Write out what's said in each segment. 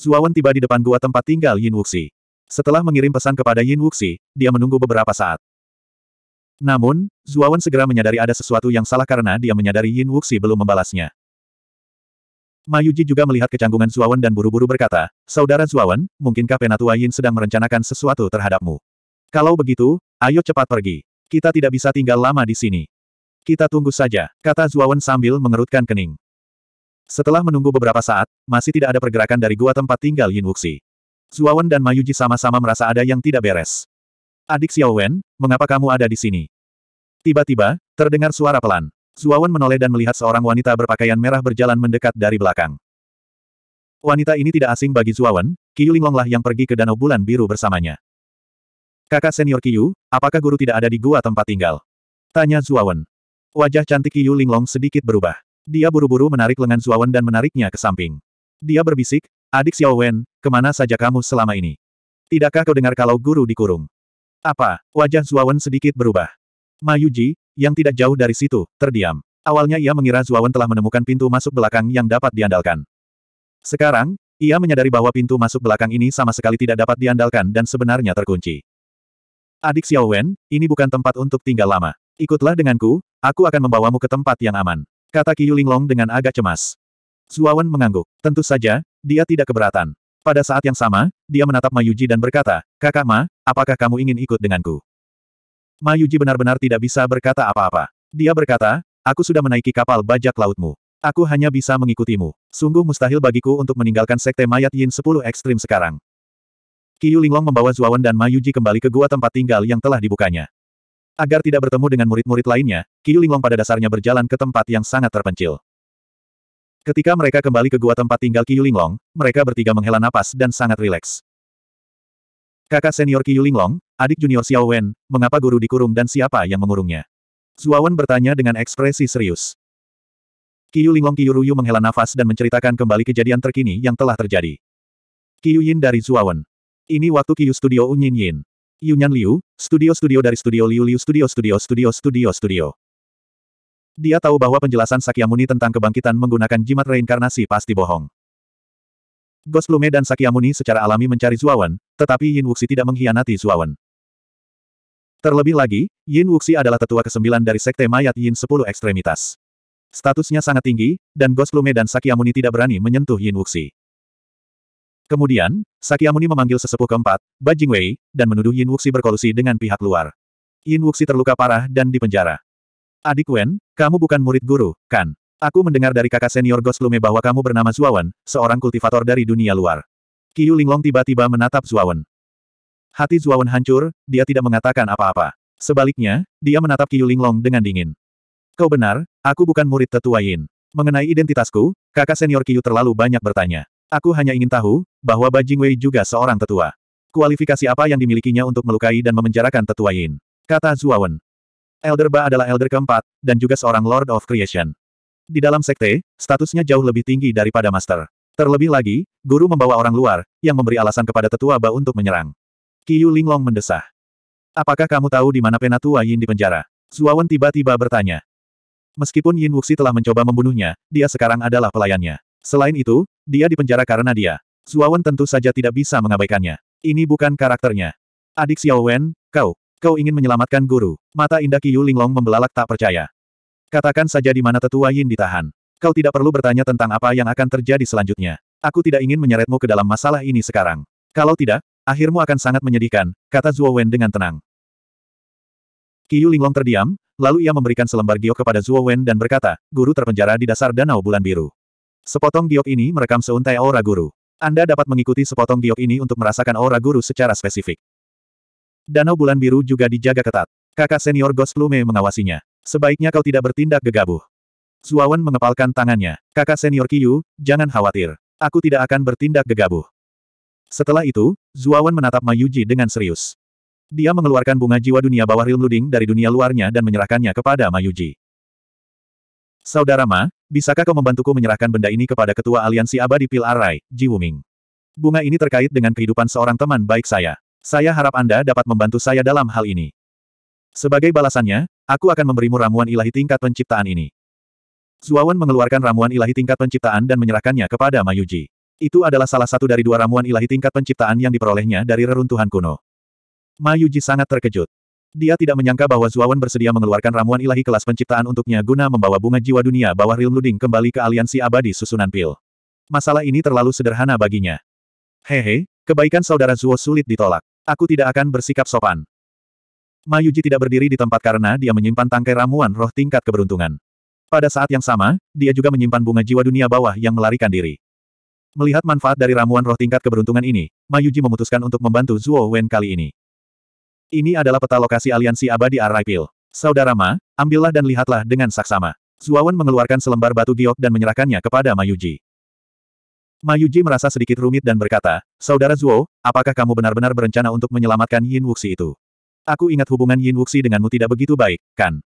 Zuawan tiba di depan gua tempat tinggal Yin Wuxi. Setelah mengirim pesan kepada Yin Wuxi, dia menunggu beberapa saat. Namun, Zuawan segera menyadari ada sesuatu yang salah karena dia menyadari Yin Wuxi belum membalasnya. Mayuji juga melihat kecanggungan Zuawan dan buru-buru berkata, Saudara Zuawan, mungkinkah Penatua Yin sedang merencanakan sesuatu terhadapmu? Kalau begitu, ayo cepat pergi. Kita tidak bisa tinggal lama di sini. Kita tunggu saja, kata Zuawan sambil mengerutkan kening. Setelah menunggu beberapa saat, masih tidak ada pergerakan dari gua tempat tinggal Yin Wuxi. Zuawan dan Mayuji sama-sama merasa ada yang tidak beres. Adik Xiao Wen, mengapa kamu ada di sini? Tiba-tiba, terdengar suara pelan. Zuawan menoleh dan melihat seorang wanita berpakaian merah berjalan mendekat dari belakang. Wanita ini tidak asing bagi Zuawan, Qiyu Linglonglah yang pergi ke Danau Bulan Biru bersamanya. Kakak senior Qiyu, apakah guru tidak ada di gua tempat tinggal? Tanya Zuawan. Wajah cantik Qiyu Linglong sedikit berubah. Dia buru-buru menarik lengan Zuawan dan menariknya ke samping. Dia berbisik, adik Xiao Wen, kemana saja kamu selama ini? Tidakkah kau dengar kalau guru dikurung? Apa? Wajah Zuawan sedikit berubah. Mayuji, yang tidak jauh dari situ, terdiam. Awalnya ia mengira Zuawan telah menemukan pintu masuk belakang yang dapat diandalkan. Sekarang, ia menyadari bahwa pintu masuk belakang ini sama sekali tidak dapat diandalkan dan sebenarnya terkunci. Adik Xiao Wen, ini bukan tempat untuk tinggal lama. Ikutlah denganku, aku akan membawamu ke tempat yang aman. Kata Qiu Linglong dengan agak cemas. Zuawan mengangguk. Tentu saja, dia tidak keberatan. Pada saat yang sama, dia menatap Mayuji dan berkata, Kakak Ma, apakah kamu ingin ikut denganku? Mayuji benar-benar tidak bisa berkata apa-apa. Dia berkata, aku sudah menaiki kapal bajak lautmu. Aku hanya bisa mengikutimu. Sungguh mustahil bagiku untuk meninggalkan sekte mayat Yin 10 ekstrim sekarang. Qiu Linglong membawa Zuawan dan Mayuji kembali ke gua tempat tinggal yang telah dibukanya. Agar tidak bertemu dengan murid-murid lainnya, Qiu Linglong pada dasarnya berjalan ke tempat yang sangat terpencil. Ketika mereka kembali ke gua tempat tinggal Qiu Linglong, mereka bertiga menghela napas dan sangat rileks. Kakak senior Qiu Linglong, adik junior Xiao Wen, mengapa guru dikurung dan siapa yang mengurungnya? Zuawan bertanya dengan ekspresi serius. Qiu Linglong Qiu Ruyu menghela nafas dan menceritakan kembali kejadian terkini yang telah terjadi. Qiu Yin dari Zuawan. Ini waktu Qiu Studio Unyin Yin. Yunyan Liu, studio-studio dari studio Liu Liu studio-studio studio-studio studio. Dia tahu bahwa penjelasan Sakyamuni tentang kebangkitan menggunakan jimat reinkarnasi pasti bohong. Lume dan Sakyamuni secara alami mencari Zuawan, tetapi Yin Wuxi tidak mengkhianati Zuawan. Terlebih lagi, Yin Wuxi adalah tetua kesembilan dari sekte mayat Yin 10 ekstremitas. Statusnya sangat tinggi, dan Lume dan Sakyamuni tidak berani menyentuh Yin Wuxi. Kemudian, Sakyamuni memanggil sesepuh keempat, Bajing Wei, dan menuduh Yin Wuxi berkolusi dengan pihak luar. Yin Wuxi terluka parah dan dipenjara. Adik Wen, kamu bukan murid guru, kan? Aku mendengar dari kakak senior Ghost Lume bahwa kamu bernama Zuawan, seorang kultivator dari dunia luar. Qiu Linglong tiba-tiba menatap Zuawan. Hati Zuawan hancur, dia tidak mengatakan apa-apa. Sebaliknya, dia menatap Qiu Linglong dengan dingin. Kau benar, aku bukan murid tetua Yin. Mengenai identitasku, kakak senior Qiu terlalu banyak bertanya. Aku hanya ingin tahu, bahwa Bajing Wei juga seorang tetua. Kualifikasi apa yang dimilikinya untuk melukai dan memenjarakan tetua Yin? Kata Zuawan. Elder Ba adalah elder keempat, dan juga seorang Lord of Creation. Di dalam sekte, statusnya jauh lebih tinggi daripada Master. Terlebih lagi, guru membawa orang luar, yang memberi alasan kepada tetua Ba untuk menyerang. Qiyu Linglong mendesah. Apakah kamu tahu di mana penatua Yin dipenjara? Zuawan tiba-tiba bertanya. Meskipun Yin Wuxi telah mencoba membunuhnya, dia sekarang adalah pelayannya. Selain itu, dia dipenjara karena dia. Zuawan tentu saja tidak bisa mengabaikannya. Ini bukan karakternya. Adik Xiao Wen, kau, kau ingin menyelamatkan guru. Mata indah Yu Linglong membelalak tak percaya. Katakan saja di mana tetua Yin ditahan. Kau tidak perlu bertanya tentang apa yang akan terjadi selanjutnya. Aku tidak ingin menyeretmu ke dalam masalah ini sekarang. Kalau tidak, akhirmu akan sangat menyedihkan, kata Zuo Wen dengan tenang. Yu Linglong terdiam, lalu ia memberikan selembar giok kepada Zuo Wen dan berkata, guru terpenjara di dasar danau bulan biru. Sepotong giok ini merekam seuntai aura guru. Anda dapat mengikuti sepotong giok ini untuk merasakan aura guru secara spesifik. Danau bulan biru juga dijaga ketat. Kakak senior Ghost Plume mengawasinya. Sebaiknya kau tidak bertindak gegabah. Zuawan mengepalkan tangannya. Kakak senior Kiyu, jangan khawatir. Aku tidak akan bertindak gegabah. Setelah itu, Zuawan menatap Mayuji dengan serius. Dia mengeluarkan bunga jiwa dunia bawah Rilmluding dari dunia luarnya dan menyerahkannya kepada Mayuji. Saudara Ma, bisakah kau membantuku menyerahkan benda ini kepada Ketua Aliansi Abadi Pil Arai, Ji Wuming? Bunga ini terkait dengan kehidupan seorang teman baik saya. Saya harap Anda dapat membantu saya dalam hal ini. Sebagai balasannya, aku akan memberimu ramuan ilahi tingkat penciptaan ini. Zuawan mengeluarkan ramuan ilahi tingkat penciptaan dan menyerahkannya kepada Mayuji. Itu adalah salah satu dari dua ramuan ilahi tingkat penciptaan yang diperolehnya dari reruntuhan kuno. Mayuji sangat terkejut. Dia tidak menyangka bahwa Zuawan bersedia mengeluarkan ramuan ilahi kelas penciptaan untuknya guna membawa bunga jiwa dunia bawah Realm Luding kembali ke aliansi abadi susunan pil. Masalah ini terlalu sederhana baginya. Hehe, kebaikan saudara Zuo sulit ditolak. Aku tidak akan bersikap sopan. Mayuji tidak berdiri di tempat karena dia menyimpan tangkai ramuan roh tingkat keberuntungan. Pada saat yang sama, dia juga menyimpan bunga jiwa dunia bawah yang melarikan diri. Melihat manfaat dari ramuan roh tingkat keberuntungan ini, Mayuji memutuskan untuk membantu Zuo Wen kali ini. Ini adalah peta lokasi aliansi abadi Arraipil. Saudara Ma, ambillah dan lihatlah dengan saksama. Zuawan mengeluarkan selembar batu giok dan menyerahkannya kepada Mayuji. Mayuji merasa sedikit rumit dan berkata, Saudara Zuo, apakah kamu benar-benar berencana untuk menyelamatkan Yin Wuxi itu? Aku ingat hubungan Yin Wuxi denganmu tidak begitu baik, kan?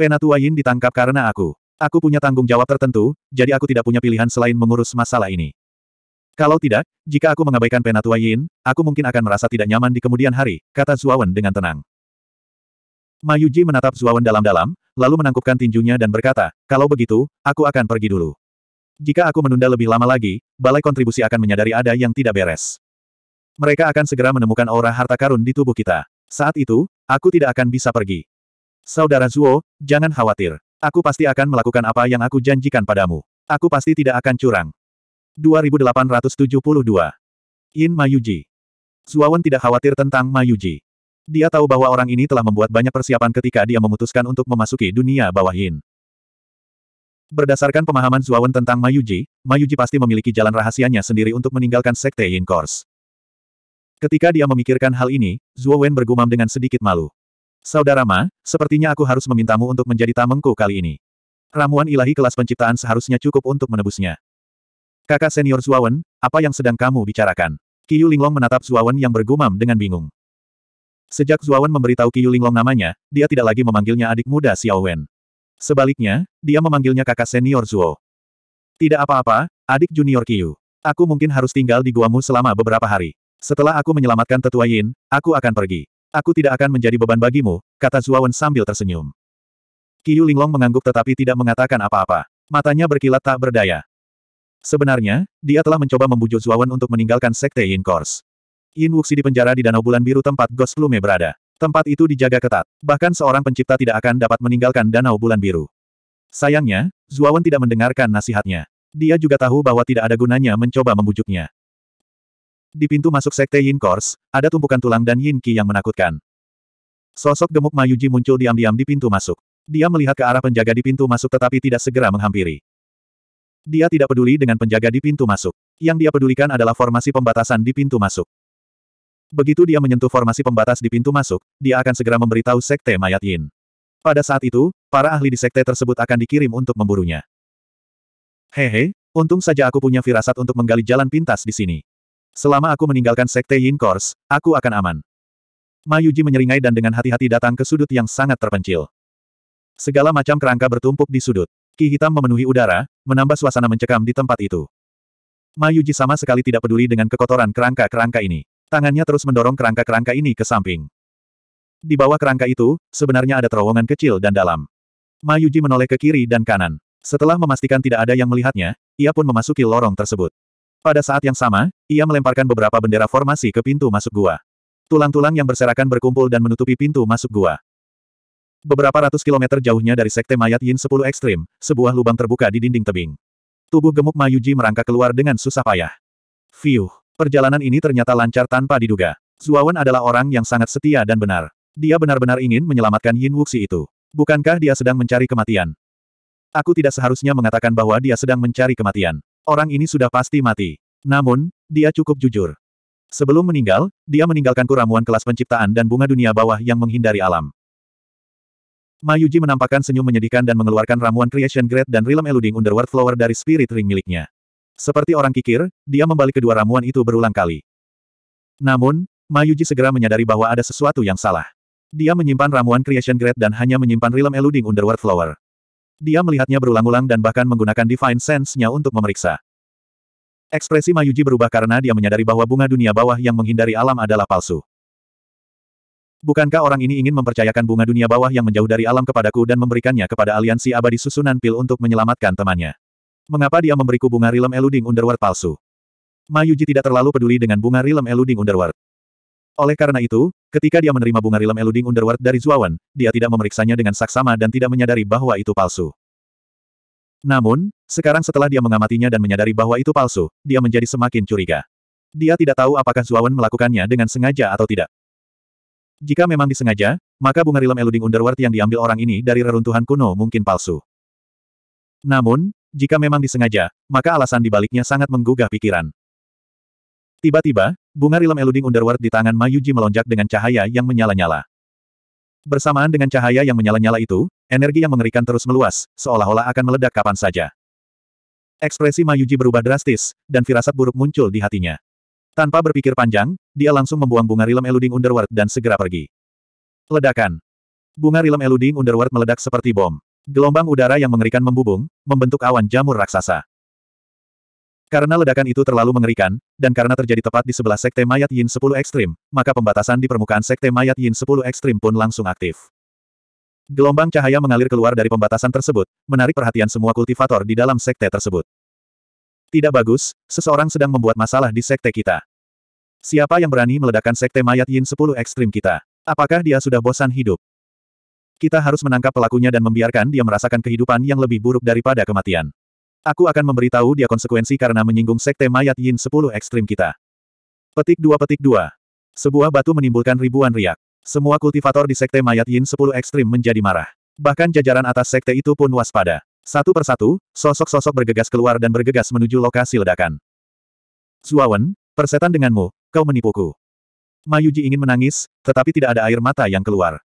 Penatua Yin ditangkap karena aku. Aku punya tanggung jawab tertentu, jadi aku tidak punya pilihan selain mengurus masalah ini. Kalau tidak, jika aku mengabaikan penatua Yin, aku mungkin akan merasa tidak nyaman di kemudian hari, kata Zuawan dengan tenang. Mayuji menatap Zuawan dalam-dalam, lalu menangkupkan tinjunya dan berkata, kalau begitu, aku akan pergi dulu. Jika aku menunda lebih lama lagi, balai kontribusi akan menyadari ada yang tidak beres. Mereka akan segera menemukan aura harta karun di tubuh kita. Saat itu, aku tidak akan bisa pergi. Saudara Zuo, jangan khawatir. Aku pasti akan melakukan apa yang aku janjikan padamu. Aku pasti tidak akan curang. 2872. Yin Mayuji. Zuawan tidak khawatir tentang Mayuji. Dia tahu bahwa orang ini telah membuat banyak persiapan ketika dia memutuskan untuk memasuki dunia bawah Yin. Berdasarkan pemahaman Zuawan tentang Mayuji, Mayuji pasti memiliki jalan rahasianya sendiri untuk meninggalkan Sekte Yin Course. Ketika dia memikirkan hal ini, Zuawan bergumam dengan sedikit malu. Saudara Ma, sepertinya aku harus memintamu untuk menjadi tamengku kali ini. Ramuan ilahi kelas penciptaan seharusnya cukup untuk menebusnya. Kakak senior Zuawan, apa yang sedang kamu bicarakan? Qiyu Linglong menatap Zuawan yang bergumam dengan bingung. Sejak Zuawan memberitahu Qiyu Linglong namanya, dia tidak lagi memanggilnya adik muda Xiao Wen. Sebaliknya, dia memanggilnya kakak senior Zuo. Tidak apa-apa, adik junior Qiyu. Aku mungkin harus tinggal di guamu selama beberapa hari. Setelah aku menyelamatkan tetua Yin, aku akan pergi. Aku tidak akan menjadi beban bagimu, kata Zuawan sambil tersenyum. Qiyu Linglong mengangguk tetapi tidak mengatakan apa-apa. Matanya berkilat tak berdaya. Sebenarnya, dia telah mencoba membujuk Zuawan untuk meninggalkan Sekte Yin Course. Yin Wuxi dipenjara di Danau Bulan Biru tempat Ghost Lume berada. Tempat itu dijaga ketat, bahkan seorang pencipta tidak akan dapat meninggalkan Danau Bulan Biru. Sayangnya, Zuawan tidak mendengarkan nasihatnya. Dia juga tahu bahwa tidak ada gunanya mencoba membujuknya. Di pintu masuk Sekte Yin Course, ada tumpukan tulang dan Yin Qi yang menakutkan. Sosok gemuk Mayuji muncul diam-diam di pintu masuk. Dia melihat ke arah penjaga di pintu masuk tetapi tidak segera menghampiri. Dia tidak peduli dengan penjaga di pintu masuk. Yang dia pedulikan adalah formasi pembatasan di pintu masuk. Begitu dia menyentuh formasi pembatas di pintu masuk, dia akan segera memberitahu Sekte Mayat Yin. Pada saat itu, para ahli di Sekte tersebut akan dikirim untuk memburunya. Hehe, untung saja aku punya firasat untuk menggali jalan pintas di sini. Selama aku meninggalkan Sekte Yin Course, aku akan aman. Mayuji menyeringai dan dengan hati-hati datang ke sudut yang sangat terpencil. Segala macam kerangka bertumpuk di sudut. Ki hitam memenuhi udara, menambah suasana mencekam di tempat itu. Mayuji sama sekali tidak peduli dengan kekotoran kerangka-kerangka ini. Tangannya terus mendorong kerangka-kerangka ini ke samping. Di bawah kerangka itu, sebenarnya ada terowongan kecil dan dalam. Mayuji menoleh ke kiri dan kanan. Setelah memastikan tidak ada yang melihatnya, ia pun memasuki lorong tersebut. Pada saat yang sama, ia melemparkan beberapa bendera formasi ke pintu masuk gua. Tulang-tulang yang berserakan berkumpul dan menutupi pintu masuk gua. Beberapa ratus kilometer jauhnya dari sekte mayat Yin 10 ekstrim, sebuah lubang terbuka di dinding tebing. Tubuh gemuk Mayuji merangkak keluar dengan susah payah. Fiuh. Perjalanan ini ternyata lancar tanpa diduga. Zuawan adalah orang yang sangat setia dan benar. Dia benar-benar ingin menyelamatkan Yin Wuxi itu. Bukankah dia sedang mencari kematian? Aku tidak seharusnya mengatakan bahwa dia sedang mencari kematian. Orang ini sudah pasti mati. Namun, dia cukup jujur. Sebelum meninggal, dia meninggalkanku ramuan kelas penciptaan dan bunga dunia bawah yang menghindari alam. Mayuji menampakkan senyum menyedihkan dan mengeluarkan ramuan Creation Grade dan Realm Eluding Underworld Flower dari Spirit Ring miliknya. Seperti orang kikir, dia membalik kedua ramuan itu berulang kali. Namun, Mayuji segera menyadari bahwa ada sesuatu yang salah. Dia menyimpan ramuan Creation Grade dan hanya menyimpan Realm Eluding Underworld Flower. Dia melihatnya berulang-ulang dan bahkan menggunakan Divine Sense-nya untuk memeriksa. Ekspresi Mayuji berubah karena dia menyadari bahwa bunga dunia bawah yang menghindari alam adalah palsu. Bukankah orang ini ingin mempercayakan bunga dunia bawah yang menjauh dari alam kepadaku dan memberikannya kepada aliansi abadi susunan pil untuk menyelamatkan temannya? Mengapa dia memberiku bunga rilem eluding underworld palsu? Mayuji tidak terlalu peduli dengan bunga rilem eluding underworld. Oleh karena itu, ketika dia menerima bunga rilem eluding underworld dari Zuawan, dia tidak memeriksanya dengan saksama dan tidak menyadari bahwa itu palsu. Namun, sekarang setelah dia mengamatinya dan menyadari bahwa itu palsu, dia menjadi semakin curiga. Dia tidak tahu apakah Zuawan melakukannya dengan sengaja atau tidak. Jika memang disengaja, maka bunga rilem eluding Underworld yang diambil orang ini dari reruntuhan kuno mungkin palsu. Namun, jika memang disengaja, maka alasan dibaliknya sangat menggugah pikiran. Tiba-tiba, bunga rilem eluding Underworld di tangan Mayuji melonjak dengan cahaya yang menyala-nyala. Bersamaan dengan cahaya yang menyala-nyala itu, energi yang mengerikan terus meluas, seolah-olah akan meledak kapan saja. Ekspresi Mayuji berubah drastis, dan firasat buruk muncul di hatinya. Tanpa berpikir panjang, dia langsung membuang bunga rilem eluding Underworld dan segera pergi. Ledakan. Bunga rilem eluding Underworld meledak seperti bom. Gelombang udara yang mengerikan membubung, membentuk awan jamur raksasa. Karena ledakan itu terlalu mengerikan, dan karena terjadi tepat di sebelah Sekte Mayat Yin 10 Ekstrim, maka pembatasan di permukaan Sekte Mayat Yin 10 Ekstrim pun langsung aktif. Gelombang cahaya mengalir keluar dari pembatasan tersebut, menarik perhatian semua kultivator di dalam sekte tersebut. Tidak bagus, seseorang sedang membuat masalah di sekte kita. Siapa yang berani meledakkan sekte mayat Yin 10 ekstrim kita? Apakah dia sudah bosan hidup? Kita harus menangkap pelakunya dan membiarkan dia merasakan kehidupan yang lebih buruk daripada kematian. Aku akan memberitahu dia konsekuensi karena menyinggung sekte mayat Yin 10 ekstrim kita. Petik 2 Petik 2. Sebuah batu menimbulkan ribuan riak. Semua kultivator di sekte mayat Yin 10 ekstrim menjadi marah. Bahkan jajaran atas sekte itu pun waspada. Satu persatu, sosok-sosok bergegas keluar dan bergegas menuju lokasi ledakan. Zuawan, persetan denganmu, kau menipuku. Mayuji ingin menangis, tetapi tidak ada air mata yang keluar.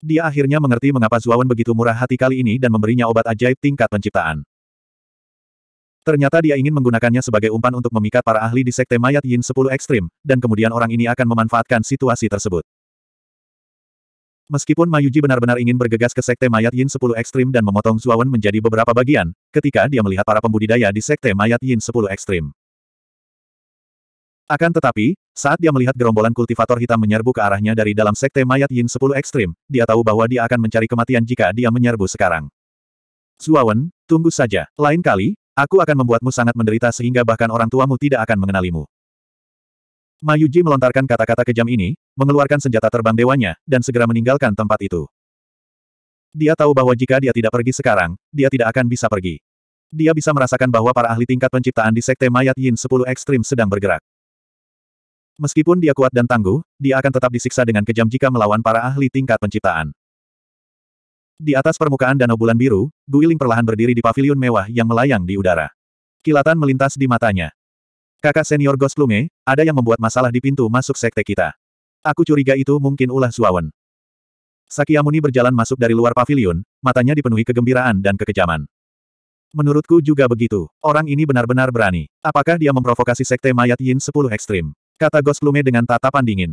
Dia akhirnya mengerti mengapa Zuawan begitu murah hati kali ini dan memberinya obat ajaib tingkat penciptaan. Ternyata dia ingin menggunakannya sebagai umpan untuk memikat para ahli di Sekte Mayat Yin 10 Ekstrim, dan kemudian orang ini akan memanfaatkan situasi tersebut. Meskipun Mayuji benar-benar ingin bergegas ke Sekte Mayat Yin 10 Ekstrim dan memotong Zuawan menjadi beberapa bagian, ketika dia melihat para pembudidaya di Sekte Mayat Yin 10 Ekstrim. Akan tetapi, saat dia melihat gerombolan kultivator hitam menyerbu ke arahnya dari dalam Sekte Mayat Yin 10 Ekstrim, dia tahu bahwa dia akan mencari kematian jika dia menyerbu sekarang. Zuawan, tunggu saja. Lain kali, aku akan membuatmu sangat menderita sehingga bahkan orang tuamu tidak akan mengenalimu. Mayuji melontarkan kata-kata kejam ini, mengeluarkan senjata terbang dewanya, dan segera meninggalkan tempat itu. Dia tahu bahwa jika dia tidak pergi sekarang, dia tidak akan bisa pergi. Dia bisa merasakan bahwa para ahli tingkat penciptaan di Sekte Mayat Yin 10 Ekstrim sedang bergerak. Meskipun dia kuat dan tangguh, dia akan tetap disiksa dengan kejam jika melawan para ahli tingkat penciptaan. Di atas permukaan danau bulan biru, Guiling perlahan berdiri di pavilion mewah yang melayang di udara. Kilatan melintas di matanya. Kakak senior Ghost ada yang membuat masalah di pintu masuk sekte kita. Aku curiga itu mungkin ulah Suawan. Sakyamuni berjalan masuk dari luar pavilion, matanya dipenuhi kegembiraan dan kekejaman. Menurutku juga begitu. Orang ini benar-benar berani. Apakah dia memprovokasi sekte mayat Yin 10 ekstrim? Kata Ghost dengan tatapan dingin.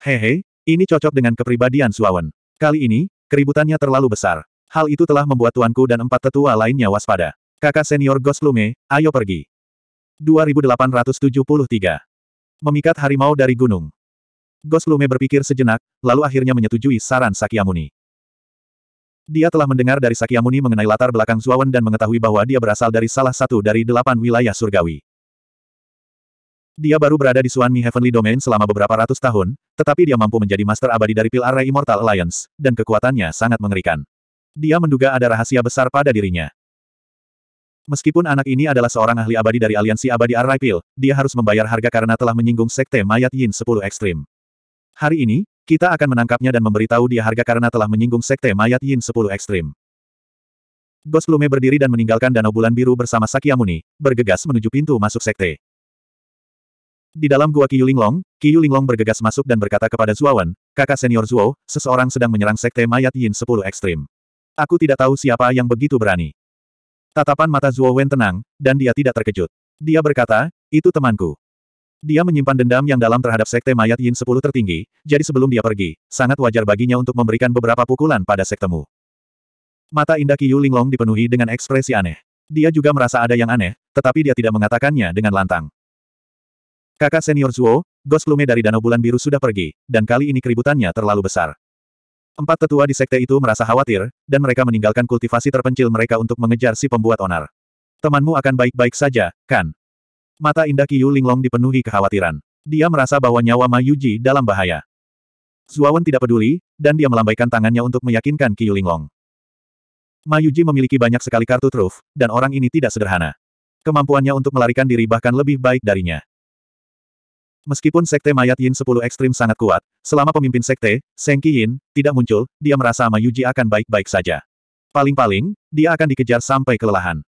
Hehe, ini cocok dengan kepribadian Suawan. Kali ini, keributannya terlalu besar. Hal itu telah membuat tuanku dan empat tetua lainnya waspada. Kakak senior Ghost ayo pergi. 2873. Memikat harimau dari gunung. Goslume berpikir sejenak, lalu akhirnya menyetujui saran Sakyamuni. Dia telah mendengar dari Sakyamuni mengenai latar belakang Zuawan dan mengetahui bahwa dia berasal dari salah satu dari delapan wilayah surgawi. Dia baru berada di Suanmi Heavenly Domain selama beberapa ratus tahun, tetapi dia mampu menjadi master abadi dari Pil Array Immortal Alliance, dan kekuatannya sangat mengerikan. Dia menduga ada rahasia besar pada dirinya. Meskipun anak ini adalah seorang ahli abadi dari aliansi abadi Arraipil, dia harus membayar harga karena telah menyinggung sekte mayat Yin 10 ekstrim. Hari ini, kita akan menangkapnya dan memberitahu dia harga karena telah menyinggung sekte mayat Yin 10 ekstrim. Gosplume berdiri dan meninggalkan Danau Bulan Biru bersama Sakyamuni, bergegas menuju pintu masuk sekte. Di dalam gua Qiyu Linglong, Qiyu Linglong bergegas masuk dan berkata kepada Zuawan, kakak senior Zuo, seseorang sedang menyerang sekte mayat Yin 10 ekstrim. Aku tidak tahu siapa yang begitu berani. Tatapan mata Zuo Wen tenang, dan dia tidak terkejut. Dia berkata, itu temanku. Dia menyimpan dendam yang dalam terhadap sekte mayat Yin 10 tertinggi, jadi sebelum dia pergi, sangat wajar baginya untuk memberikan beberapa pukulan pada sektemu. Mata indah Qiyu Linglong dipenuhi dengan ekspresi aneh. Dia juga merasa ada yang aneh, tetapi dia tidak mengatakannya dengan lantang. Kakak senior Zuo, Ghost Lume dari Danau Bulan Biru sudah pergi, dan kali ini keributannya terlalu besar. Empat tetua di sekte itu merasa khawatir, dan mereka meninggalkan kultivasi terpencil mereka untuk mengejar si pembuat onar. Temanmu akan baik-baik saja, kan? Mata indah Qiyu Linglong dipenuhi kekhawatiran. Dia merasa bahwa nyawa Ma Yuji dalam bahaya. Zuawan tidak peduli, dan dia melambaikan tangannya untuk meyakinkan Qiyu Linglong. Ma Yuji memiliki banyak sekali kartu truf, dan orang ini tidak sederhana. Kemampuannya untuk melarikan diri bahkan lebih baik darinya. Meskipun sekte mayat Yin 10 ekstrim sangat kuat, selama pemimpin sekte, Seng Yin, tidak muncul, dia merasa Ma Yuji akan baik-baik saja. Paling-paling, dia akan dikejar sampai kelelahan.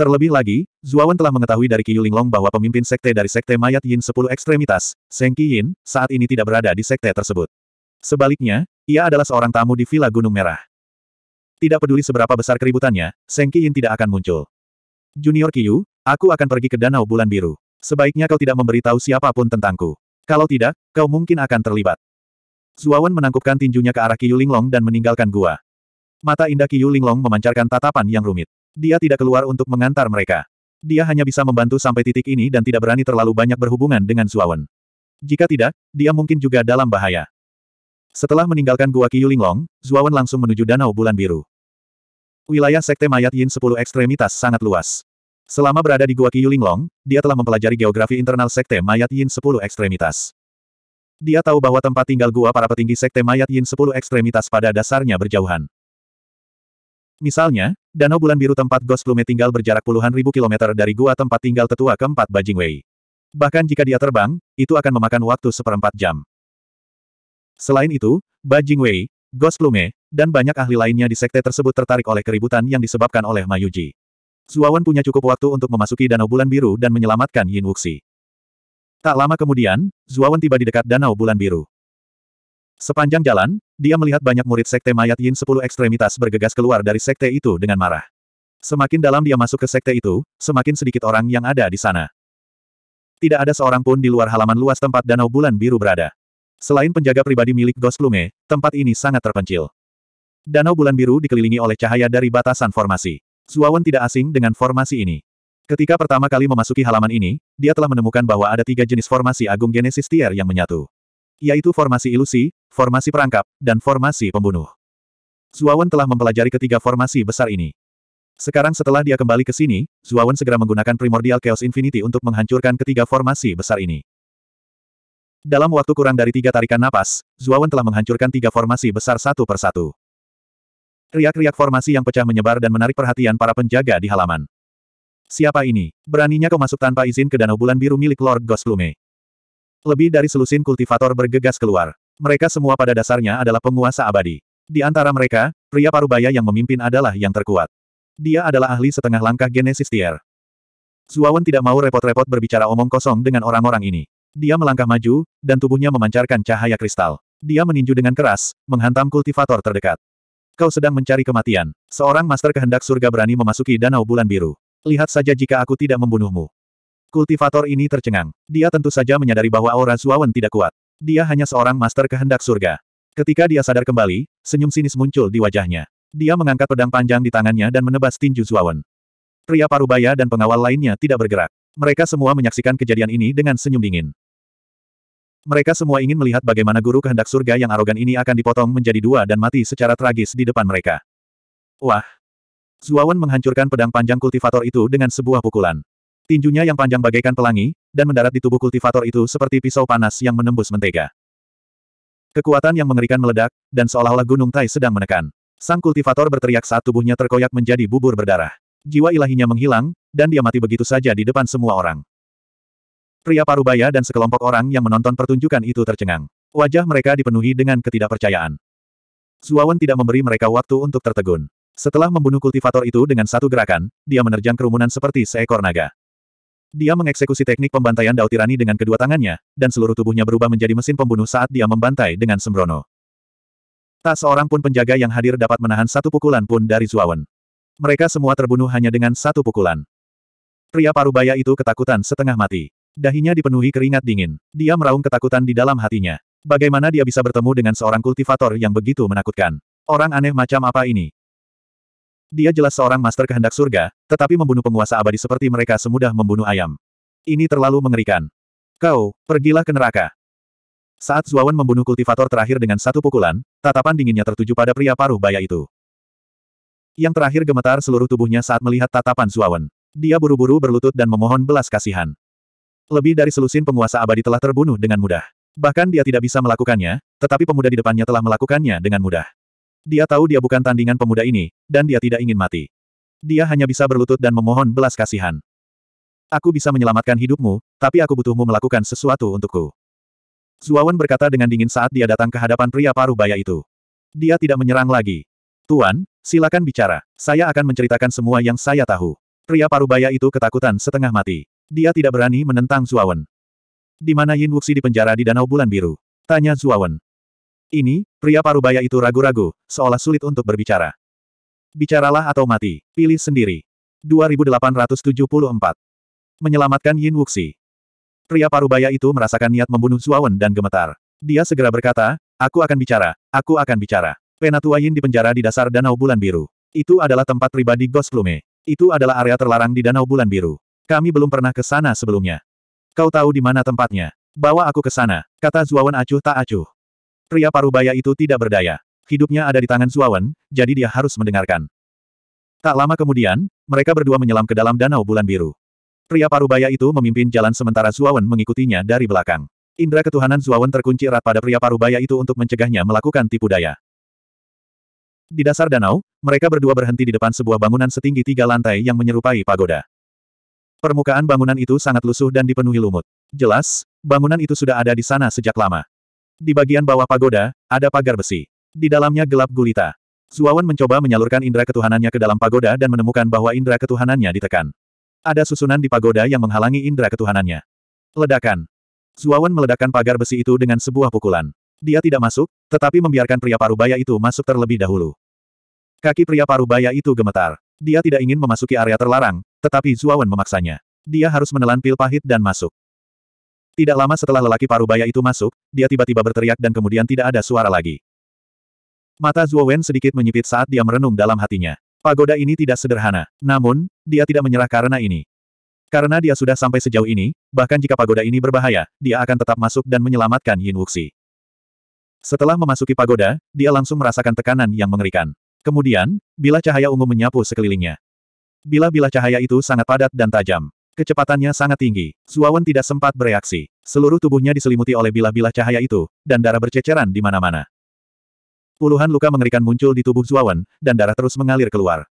Terlebih lagi, Zuawan telah mengetahui dari Linglong bahwa pemimpin sekte dari sekte mayat Yin 10 ekstremitas, Seng Yin, saat ini tidak berada di sekte tersebut. Sebaliknya, ia adalah seorang tamu di Villa Gunung Merah. Tidak peduli seberapa besar keributannya, Seng Yin tidak akan muncul. Junior Qiyu, aku akan pergi ke Danau Bulan Biru. Sebaiknya kau tidak memberitahu siapapun tentangku. Kalau tidak, kau mungkin akan terlibat. Zuawan menangkupkan tinjunya ke arah Qiyu Linglong dan meninggalkan gua. Mata indah Qiyu Linglong memancarkan tatapan yang rumit. Dia tidak keluar untuk mengantar mereka. Dia hanya bisa membantu sampai titik ini dan tidak berani terlalu banyak berhubungan dengan Zuawan. Jika tidak, dia mungkin juga dalam bahaya. Setelah meninggalkan gua Qiyu Linglong, Zuawan langsung menuju Danau Bulan Biru. Wilayah Sekte Mayat Yin 10 ekstremitas sangat luas. Selama berada di Gua Qiyulinglong, dia telah mempelajari geografi internal Sekte Mayat Yin Sepuluh Ekstremitas. Dia tahu bahwa tempat tinggal gua para petinggi Sekte Mayat Yin Sepuluh Ekstremitas pada dasarnya berjauhan. Misalnya, Danau Bulan Biru tempat Ghost Plume tinggal berjarak puluhan ribu kilometer dari gua tempat tinggal tetua keempat Bajing Wei. Bahkan jika dia terbang, itu akan memakan waktu seperempat jam. Selain itu, Bajing Wei, Ghost Plume, dan banyak ahli lainnya di sekte tersebut tertarik oleh keributan yang disebabkan oleh Mayuji. Zuawan punya cukup waktu untuk memasuki Danau Bulan Biru dan menyelamatkan Yin Wuxi. Tak lama kemudian, Zuawan tiba di dekat Danau Bulan Biru. Sepanjang jalan, dia melihat banyak murid sekte mayat Yin 10 ekstremitas bergegas keluar dari sekte itu dengan marah. Semakin dalam dia masuk ke sekte itu, semakin sedikit orang yang ada di sana. Tidak ada seorang pun di luar halaman luas tempat Danau Bulan Biru berada. Selain penjaga pribadi milik Ghost Plume, tempat ini sangat terpencil. Danau Bulan Biru dikelilingi oleh cahaya dari batasan formasi. Suawan tidak asing dengan formasi ini. Ketika pertama kali memasuki halaman ini, dia telah menemukan bahwa ada tiga jenis formasi agung Genesis Tier yang menyatu. Yaitu formasi ilusi, formasi perangkap, dan formasi pembunuh. Zuawan telah mempelajari ketiga formasi besar ini. Sekarang setelah dia kembali ke sini, Zuawan segera menggunakan primordial Chaos Infinity untuk menghancurkan ketiga formasi besar ini. Dalam waktu kurang dari tiga tarikan napas, Zuawan telah menghancurkan tiga formasi besar satu persatu. Riak-riak formasi yang pecah menyebar dan menarik perhatian para penjaga di halaman. Siapa ini? Beraninya kau masuk tanpa izin ke danau bulan biru milik Lord Lume? Lebih dari selusin kultivator bergegas keluar. Mereka semua pada dasarnya adalah penguasa abadi. Di antara mereka, pria parubaya yang memimpin adalah yang terkuat. Dia adalah ahli setengah langkah Genesis Tier. Zuawan tidak mau repot-repot berbicara omong kosong dengan orang-orang ini. Dia melangkah maju, dan tubuhnya memancarkan cahaya kristal. Dia meninju dengan keras, menghantam kultivator terdekat. Kau sedang mencari kematian. Seorang master kehendak surga berani memasuki danau bulan biru. Lihat saja jika aku tidak membunuhmu. Kultivator ini tercengang. Dia tentu saja menyadari bahwa aura Zuawan tidak kuat. Dia hanya seorang master kehendak surga. Ketika dia sadar kembali, senyum sinis muncul di wajahnya. Dia mengangkat pedang panjang di tangannya dan menebas tinju Zuawan. Pria parubaya dan pengawal lainnya tidak bergerak. Mereka semua menyaksikan kejadian ini dengan senyum dingin. Mereka semua ingin melihat bagaimana guru kehendak surga yang arogan ini akan dipotong menjadi dua dan mati secara tragis di depan mereka. Wah! Zuawan menghancurkan pedang panjang kultivator itu dengan sebuah pukulan. Tinjunya yang panjang bagaikan pelangi, dan mendarat di tubuh kultivator itu seperti pisau panas yang menembus mentega. Kekuatan yang mengerikan meledak, dan seolah-olah gunung Tai sedang menekan. Sang kultivator berteriak saat tubuhnya terkoyak menjadi bubur berdarah. Jiwa ilahinya menghilang, dan dia mati begitu saja di depan semua orang. Pria parubaya dan sekelompok orang yang menonton pertunjukan itu tercengang. Wajah mereka dipenuhi dengan ketidakpercayaan. Zuawan tidak memberi mereka waktu untuk tertegun. Setelah membunuh kultivator itu dengan satu gerakan, dia menerjang kerumunan seperti seekor naga. Dia mengeksekusi teknik pembantaian Dautirani dengan kedua tangannya, dan seluruh tubuhnya berubah menjadi mesin pembunuh saat dia membantai dengan sembrono. Tak seorang pun penjaga yang hadir dapat menahan satu pukulan pun dari Zuawan. Mereka semua terbunuh hanya dengan satu pukulan. Pria parubaya itu ketakutan setengah mati. Dahinya dipenuhi keringat dingin. Dia meraung ketakutan di dalam hatinya. Bagaimana dia bisa bertemu dengan seorang kultivator yang begitu menakutkan? Orang aneh macam apa ini? Dia jelas seorang master kehendak surga, tetapi membunuh penguasa abadi seperti mereka semudah membunuh ayam. Ini terlalu mengerikan. Kau, pergilah ke neraka. Saat Zuawan membunuh kultivator terakhir dengan satu pukulan, tatapan dinginnya tertuju pada pria paruh baya itu. Yang terakhir gemetar seluruh tubuhnya saat melihat tatapan Zuawan. Dia buru-buru berlutut dan memohon belas kasihan. Lebih dari selusin penguasa abadi telah terbunuh dengan mudah. Bahkan dia tidak bisa melakukannya, tetapi pemuda di depannya telah melakukannya dengan mudah. Dia tahu dia bukan tandingan pemuda ini, dan dia tidak ingin mati. Dia hanya bisa berlutut dan memohon belas kasihan. Aku bisa menyelamatkan hidupmu, tapi aku butuhmu melakukan sesuatu untukku. Zuawan berkata dengan dingin saat dia datang ke hadapan pria paruh baya itu. Dia tidak menyerang lagi. Tuan, silakan bicara. Saya akan menceritakan semua yang saya tahu. Pria paruh baya itu ketakutan setengah mati. Dia tidak berani menentang Zuawan. Di mana Yin Wuxi dipenjara di Danau Bulan Biru? Tanya Zuawan. Ini, pria parubaya itu ragu-ragu, seolah sulit untuk berbicara. Bicaralah atau mati, pilih sendiri. 2874. Menyelamatkan Yin Wuxi. Pria parubaya itu merasakan niat membunuh Zuawan dan gemetar. Dia segera berkata, aku akan bicara, aku akan bicara. Penatua Yin dipenjara di dasar Danau Bulan Biru. Itu adalah tempat pribadi Ghost Plume. Itu adalah area terlarang di Danau Bulan Biru. Kami belum pernah ke sana sebelumnya. Kau tahu di mana tempatnya. Bawa aku ke sana, kata Zuawan acuh tak acuh. Pria parubaya itu tidak berdaya. Hidupnya ada di tangan Zuawan, jadi dia harus mendengarkan. Tak lama kemudian, mereka berdua menyelam ke dalam danau bulan biru. Pria parubaya itu memimpin jalan sementara Zuawan mengikutinya dari belakang. Indra ketuhanan Zuawan terkunci erat pada pria parubaya itu untuk mencegahnya melakukan tipu daya. Di dasar danau, mereka berdua berhenti di depan sebuah bangunan setinggi tiga lantai yang menyerupai pagoda. Permukaan bangunan itu sangat lusuh dan dipenuhi lumut. Jelas, bangunan itu sudah ada di sana sejak lama. Di bagian bawah pagoda, ada pagar besi. Di dalamnya gelap gulita. Zuawan mencoba menyalurkan indera ketuhanannya ke dalam pagoda dan menemukan bahwa indera ketuhanannya ditekan. Ada susunan di pagoda yang menghalangi indera ketuhanannya. Ledakan. Zuawan meledakkan pagar besi itu dengan sebuah pukulan. Dia tidak masuk, tetapi membiarkan pria parubaya itu masuk terlebih dahulu. Kaki pria parubaya itu gemetar. Dia tidak ingin memasuki area terlarang, tetapi Zuawan memaksanya. Dia harus menelan pil pahit dan masuk. Tidak lama setelah lelaki parubaya itu masuk, dia tiba-tiba berteriak dan kemudian tidak ada suara lagi. Mata Zuowen sedikit menyipit saat dia merenung dalam hatinya. Pagoda ini tidak sederhana. Namun, dia tidak menyerah karena ini. Karena dia sudah sampai sejauh ini, bahkan jika pagoda ini berbahaya, dia akan tetap masuk dan menyelamatkan Yin Wuxi. Setelah memasuki pagoda, dia langsung merasakan tekanan yang mengerikan. Kemudian, bila cahaya ungu menyapu sekelilingnya, Bila-bila cahaya itu sangat padat dan tajam. Kecepatannya sangat tinggi. Zuawan tidak sempat bereaksi. Seluruh tubuhnya diselimuti oleh bila-bila cahaya itu, dan darah berceceran di mana-mana. Puluhan luka mengerikan muncul di tubuh Zuawan, dan darah terus mengalir keluar.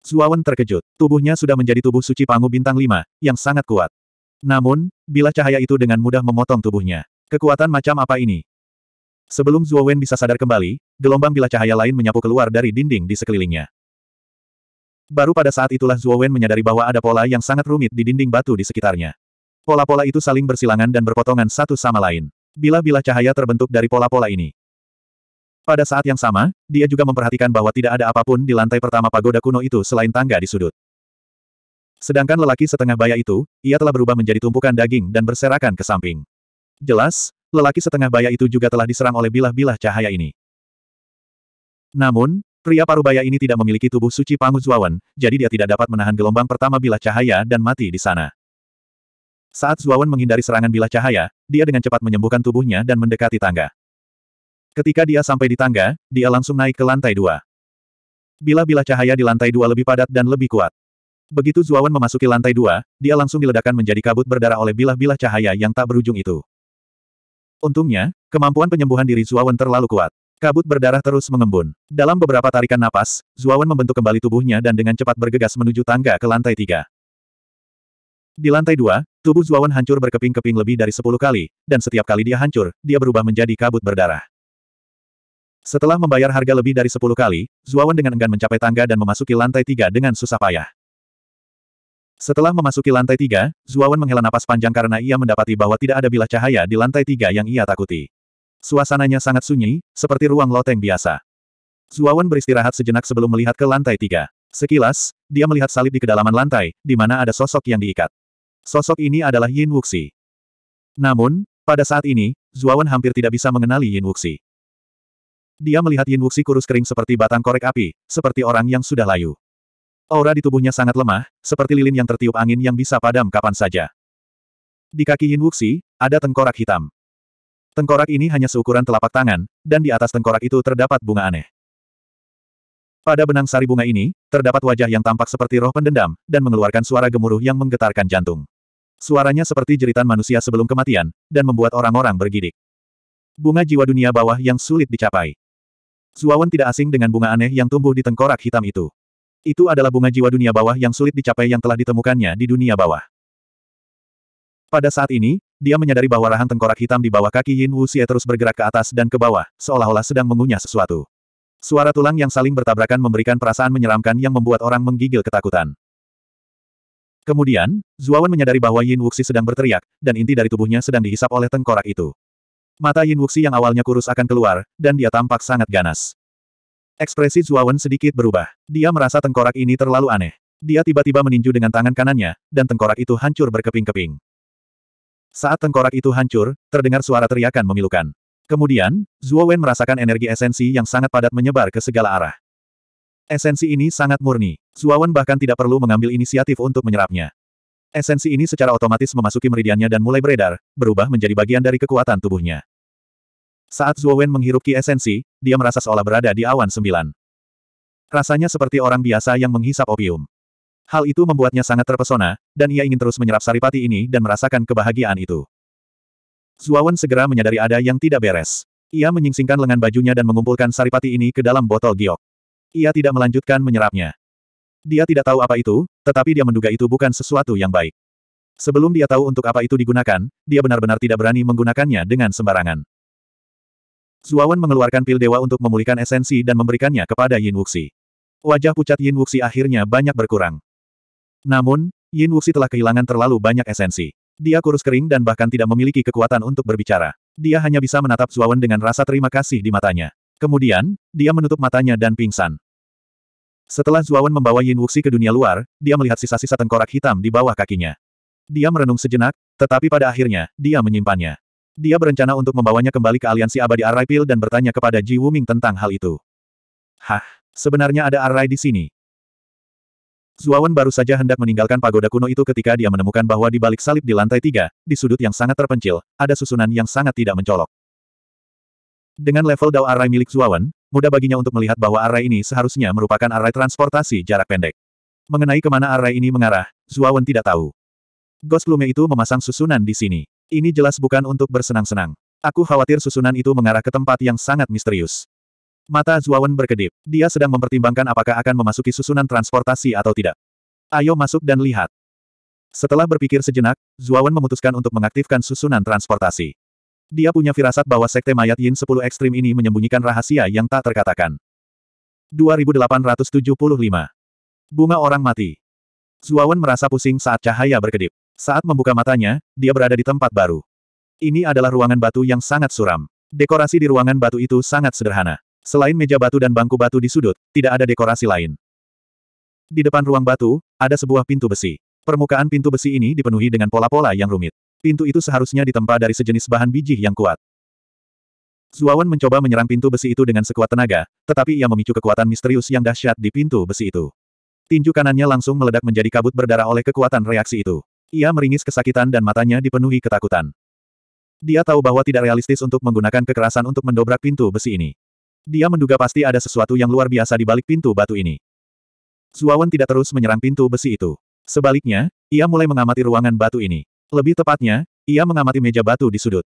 Zuawan terkejut. Tubuhnya sudah menjadi tubuh suci Pangu Bintang Lima, yang sangat kuat. Namun, bila cahaya itu dengan mudah memotong tubuhnya. Kekuatan macam apa ini? Sebelum Zuawan bisa sadar kembali, gelombang bila cahaya lain menyapu keluar dari dinding di sekelilingnya. Baru pada saat itulah Zhuo Wen menyadari bahwa ada pola yang sangat rumit di dinding batu di sekitarnya. Pola-pola itu saling bersilangan dan berpotongan satu sama lain. Bila-bila cahaya terbentuk dari pola-pola ini. Pada saat yang sama, dia juga memperhatikan bahwa tidak ada apapun di lantai pertama pagoda kuno itu selain tangga di sudut. Sedangkan lelaki setengah baya itu, ia telah berubah menjadi tumpukan daging dan berserakan ke samping. Jelas, lelaki setengah baya itu juga telah diserang oleh bilah-bilah cahaya ini. Namun, Pria parubaya ini tidak memiliki tubuh suci Zuawan, jadi dia tidak dapat menahan gelombang pertama bila cahaya dan mati di sana. Saat Zuawan menghindari serangan bila cahaya, dia dengan cepat menyembuhkan tubuhnya dan mendekati tangga. Ketika dia sampai di tangga, dia langsung naik ke lantai dua. Bila-bila cahaya di lantai dua lebih padat dan lebih kuat. Begitu Zuawan memasuki lantai dua, dia langsung diledakkan menjadi kabut berdarah oleh bilah-bilah cahaya yang tak berujung itu. Untungnya, kemampuan penyembuhan diri Zuawan terlalu kuat. Kabut berdarah terus mengembun. Dalam beberapa tarikan napas, Zuawan membentuk kembali tubuhnya dan dengan cepat bergegas menuju tangga ke lantai tiga. Di lantai dua, tubuh Zuawan hancur berkeping-keping lebih dari sepuluh kali, dan setiap kali dia hancur, dia berubah menjadi kabut berdarah. Setelah membayar harga lebih dari sepuluh kali, Zuawan dengan enggan mencapai tangga dan memasuki lantai tiga dengan susah payah. Setelah memasuki lantai tiga, Zuawan menghela napas panjang karena ia mendapati bahwa tidak ada bilah cahaya di lantai tiga yang ia takuti. Suasananya sangat sunyi, seperti ruang loteng biasa. Zuawan beristirahat sejenak sebelum melihat ke lantai tiga. Sekilas, dia melihat salib di kedalaman lantai, di mana ada sosok yang diikat. Sosok ini adalah Yin Wuxi. Namun, pada saat ini, Zuawan hampir tidak bisa mengenali Yin Wuxi. Dia melihat Yin Wuxi kurus kering seperti batang korek api, seperti orang yang sudah layu. Aura di tubuhnya sangat lemah, seperti lilin yang tertiup angin yang bisa padam kapan saja. Di kaki Yin Wuxi, ada tengkorak hitam. Tengkorak ini hanya seukuran telapak tangan, dan di atas tengkorak itu terdapat bunga aneh. Pada benang sari bunga ini, terdapat wajah yang tampak seperti roh pendendam, dan mengeluarkan suara gemuruh yang menggetarkan jantung. Suaranya seperti jeritan manusia sebelum kematian, dan membuat orang-orang bergidik. Bunga jiwa dunia bawah yang sulit dicapai. Zuawan tidak asing dengan bunga aneh yang tumbuh di tengkorak hitam itu. Itu adalah bunga jiwa dunia bawah yang sulit dicapai yang telah ditemukannya di dunia bawah. Pada saat ini, dia menyadari bahwa rahang tengkorak hitam di bawah kaki Yin Wuxie terus bergerak ke atas dan ke bawah, seolah-olah sedang mengunyah sesuatu. Suara tulang yang saling bertabrakan memberikan perasaan menyeramkan yang membuat orang menggigil ketakutan. Kemudian, Zuawan menyadari bahwa Yin Wuxi sedang berteriak, dan inti dari tubuhnya sedang dihisap oleh tengkorak itu. Mata Yin Wuxi yang awalnya kurus akan keluar, dan dia tampak sangat ganas. Ekspresi Zuawan sedikit berubah. Dia merasa tengkorak ini terlalu aneh. Dia tiba-tiba meninju dengan tangan kanannya, dan tengkorak itu hancur berkeping-keping. Saat tengkorak itu hancur, terdengar suara teriakan memilukan. Kemudian, Zhuo Wen merasakan energi esensi yang sangat padat menyebar ke segala arah. Esensi ini sangat murni. Zhuo Wen bahkan tidak perlu mengambil inisiatif untuk menyerapnya. Esensi ini secara otomatis memasuki meridiannya dan mulai beredar, berubah menjadi bagian dari kekuatan tubuhnya. Saat Zhuo Wen menghirup ki esensi, dia merasa seolah berada di awan sembilan. Rasanya seperti orang biasa yang menghisap opium. Hal itu membuatnya sangat terpesona, dan ia ingin terus menyerap saripati ini dan merasakan kebahagiaan itu. Zuawan segera menyadari ada yang tidak beres. Ia menyingsingkan lengan bajunya dan mengumpulkan saripati ini ke dalam botol giok. Ia tidak melanjutkan menyerapnya. Dia tidak tahu apa itu, tetapi dia menduga itu bukan sesuatu yang baik. Sebelum dia tahu untuk apa itu digunakan, dia benar-benar tidak berani menggunakannya dengan sembarangan. Zuawan mengeluarkan pil dewa untuk memulihkan esensi dan memberikannya kepada Yin Wuxi. Wajah pucat Yin Wuxi akhirnya banyak berkurang. Namun, Yin Wuxi telah kehilangan terlalu banyak esensi. Dia kurus kering dan bahkan tidak memiliki kekuatan untuk berbicara. Dia hanya bisa menatap Zuawan dengan rasa terima kasih di matanya. Kemudian, dia menutup matanya dan pingsan. Setelah Zuawan membawa Yin Wuxi ke dunia luar, dia melihat sisa-sisa tengkorak hitam di bawah kakinya. Dia merenung sejenak, tetapi pada akhirnya, dia menyimpannya. Dia berencana untuk membawanya kembali ke aliansi abadi Arai Pil dan bertanya kepada Ji Wuming tentang hal itu. Hah, sebenarnya ada Arai di sini. Zuawan baru saja hendak meninggalkan pagoda kuno itu ketika dia menemukan bahwa di balik salib di lantai tiga, di sudut yang sangat terpencil, ada susunan yang sangat tidak mencolok. Dengan level Dao array milik Zuawan, mudah baginya untuk melihat bahwa array ini seharusnya merupakan array transportasi jarak pendek. Mengenai kemana array ini mengarah, Zuawan tidak tahu. Ghost Lume itu memasang susunan di sini. Ini jelas bukan untuk bersenang-senang. Aku khawatir susunan itu mengarah ke tempat yang sangat misterius. Mata Zuawan berkedip. Dia sedang mempertimbangkan apakah akan memasuki susunan transportasi atau tidak. Ayo masuk dan lihat. Setelah berpikir sejenak, Zuawan memutuskan untuk mengaktifkan susunan transportasi. Dia punya firasat bahwa Sekte Mayat Yin 10 Ekstrim ini menyembunyikan rahasia yang tak terkatakan. 2875. Bunga orang mati. Zuawan merasa pusing saat cahaya berkedip. Saat membuka matanya, dia berada di tempat baru. Ini adalah ruangan batu yang sangat suram. Dekorasi di ruangan batu itu sangat sederhana. Selain meja batu dan bangku batu di sudut, tidak ada dekorasi lain. Di depan ruang batu, ada sebuah pintu besi. Permukaan pintu besi ini dipenuhi dengan pola-pola yang rumit. Pintu itu seharusnya ditempa dari sejenis bahan biji yang kuat. Zuawan mencoba menyerang pintu besi itu dengan sekuat tenaga, tetapi ia memicu kekuatan misterius yang dahsyat di pintu besi itu. Tinju kanannya langsung meledak menjadi kabut berdarah oleh kekuatan reaksi itu. Ia meringis kesakitan dan matanya dipenuhi ketakutan. Dia tahu bahwa tidak realistis untuk menggunakan kekerasan untuk mendobrak pintu besi ini. Dia menduga pasti ada sesuatu yang luar biasa di balik pintu batu ini. Zuawan tidak terus menyerang pintu besi itu. Sebaliknya, ia mulai mengamati ruangan batu ini. Lebih tepatnya, ia mengamati meja batu di sudut.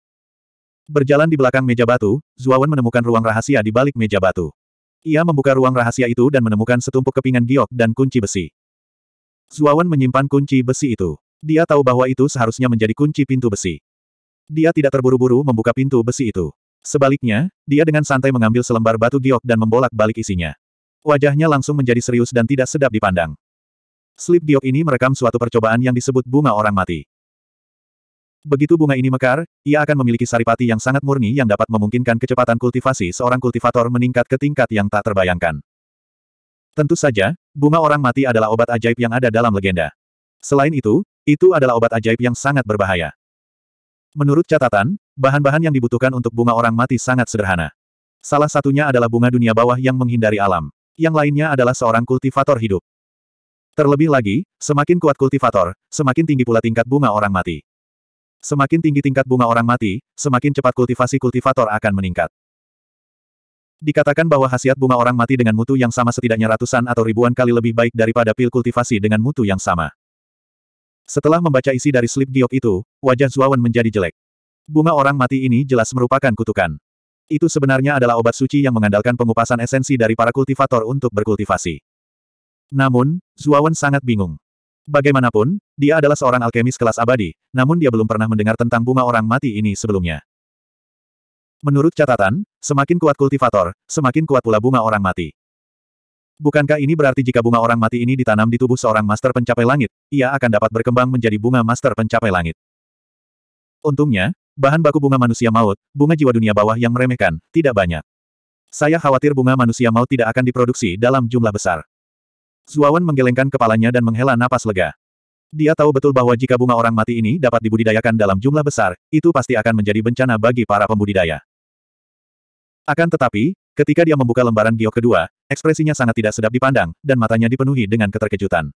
Berjalan di belakang meja batu, Zuawan menemukan ruang rahasia di balik meja batu. Ia membuka ruang rahasia itu dan menemukan setumpuk kepingan giok dan kunci besi. Zuawan menyimpan kunci besi itu. Dia tahu bahwa itu seharusnya menjadi kunci pintu besi. Dia tidak terburu-buru membuka pintu besi itu. Sebaliknya, dia dengan santai mengambil selembar batu giok dan membolak-balik isinya. Wajahnya langsung menjadi serius dan tidak sedap dipandang. Slip giok ini merekam suatu percobaan yang disebut bunga orang mati. Begitu bunga ini mekar, ia akan memiliki saripati yang sangat murni yang dapat memungkinkan kecepatan kultivasi seorang kultivator meningkat ke tingkat yang tak terbayangkan. Tentu saja, bunga orang mati adalah obat ajaib yang ada dalam legenda. Selain itu, itu adalah obat ajaib yang sangat berbahaya. Menurut catatan, bahan-bahan yang dibutuhkan untuk bunga orang mati sangat sederhana. Salah satunya adalah bunga dunia bawah yang menghindari alam. Yang lainnya adalah seorang kultivator hidup. Terlebih lagi, semakin kuat kultivator, semakin tinggi pula tingkat bunga orang mati. Semakin tinggi tingkat bunga orang mati, semakin cepat kultivasi kultivator akan meningkat. Dikatakan bahwa khasiat bunga orang mati dengan mutu yang sama setidaknya ratusan atau ribuan kali lebih baik daripada pil kultivasi dengan mutu yang sama. Setelah membaca isi dari slip giok itu, wajah Zuawan menjadi jelek. Bunga orang mati ini jelas merupakan kutukan. Itu sebenarnya adalah obat suci yang mengandalkan pengupasan esensi dari para kultivator untuk berkultivasi. Namun, Zuawan sangat bingung. Bagaimanapun, dia adalah seorang alkemis kelas abadi, namun dia belum pernah mendengar tentang bunga orang mati ini sebelumnya. Menurut catatan, semakin kuat kultivator, semakin kuat pula bunga orang mati. Bukankah ini berarti jika bunga orang mati ini ditanam di tubuh seorang master pencapai langit, ia akan dapat berkembang menjadi bunga master pencapai langit? Untungnya, bahan baku bunga manusia maut, bunga jiwa dunia bawah yang meremehkan, tidak banyak. Saya khawatir bunga manusia maut tidak akan diproduksi dalam jumlah besar. Zuawan menggelengkan kepalanya dan menghela napas lega. Dia tahu betul bahwa jika bunga orang mati ini dapat dibudidayakan dalam jumlah besar, itu pasti akan menjadi bencana bagi para pembudidaya. Akan tetapi, ketika dia membuka lembaran giok kedua, Ekspresinya sangat tidak sedap dipandang, dan matanya dipenuhi dengan keterkejutan.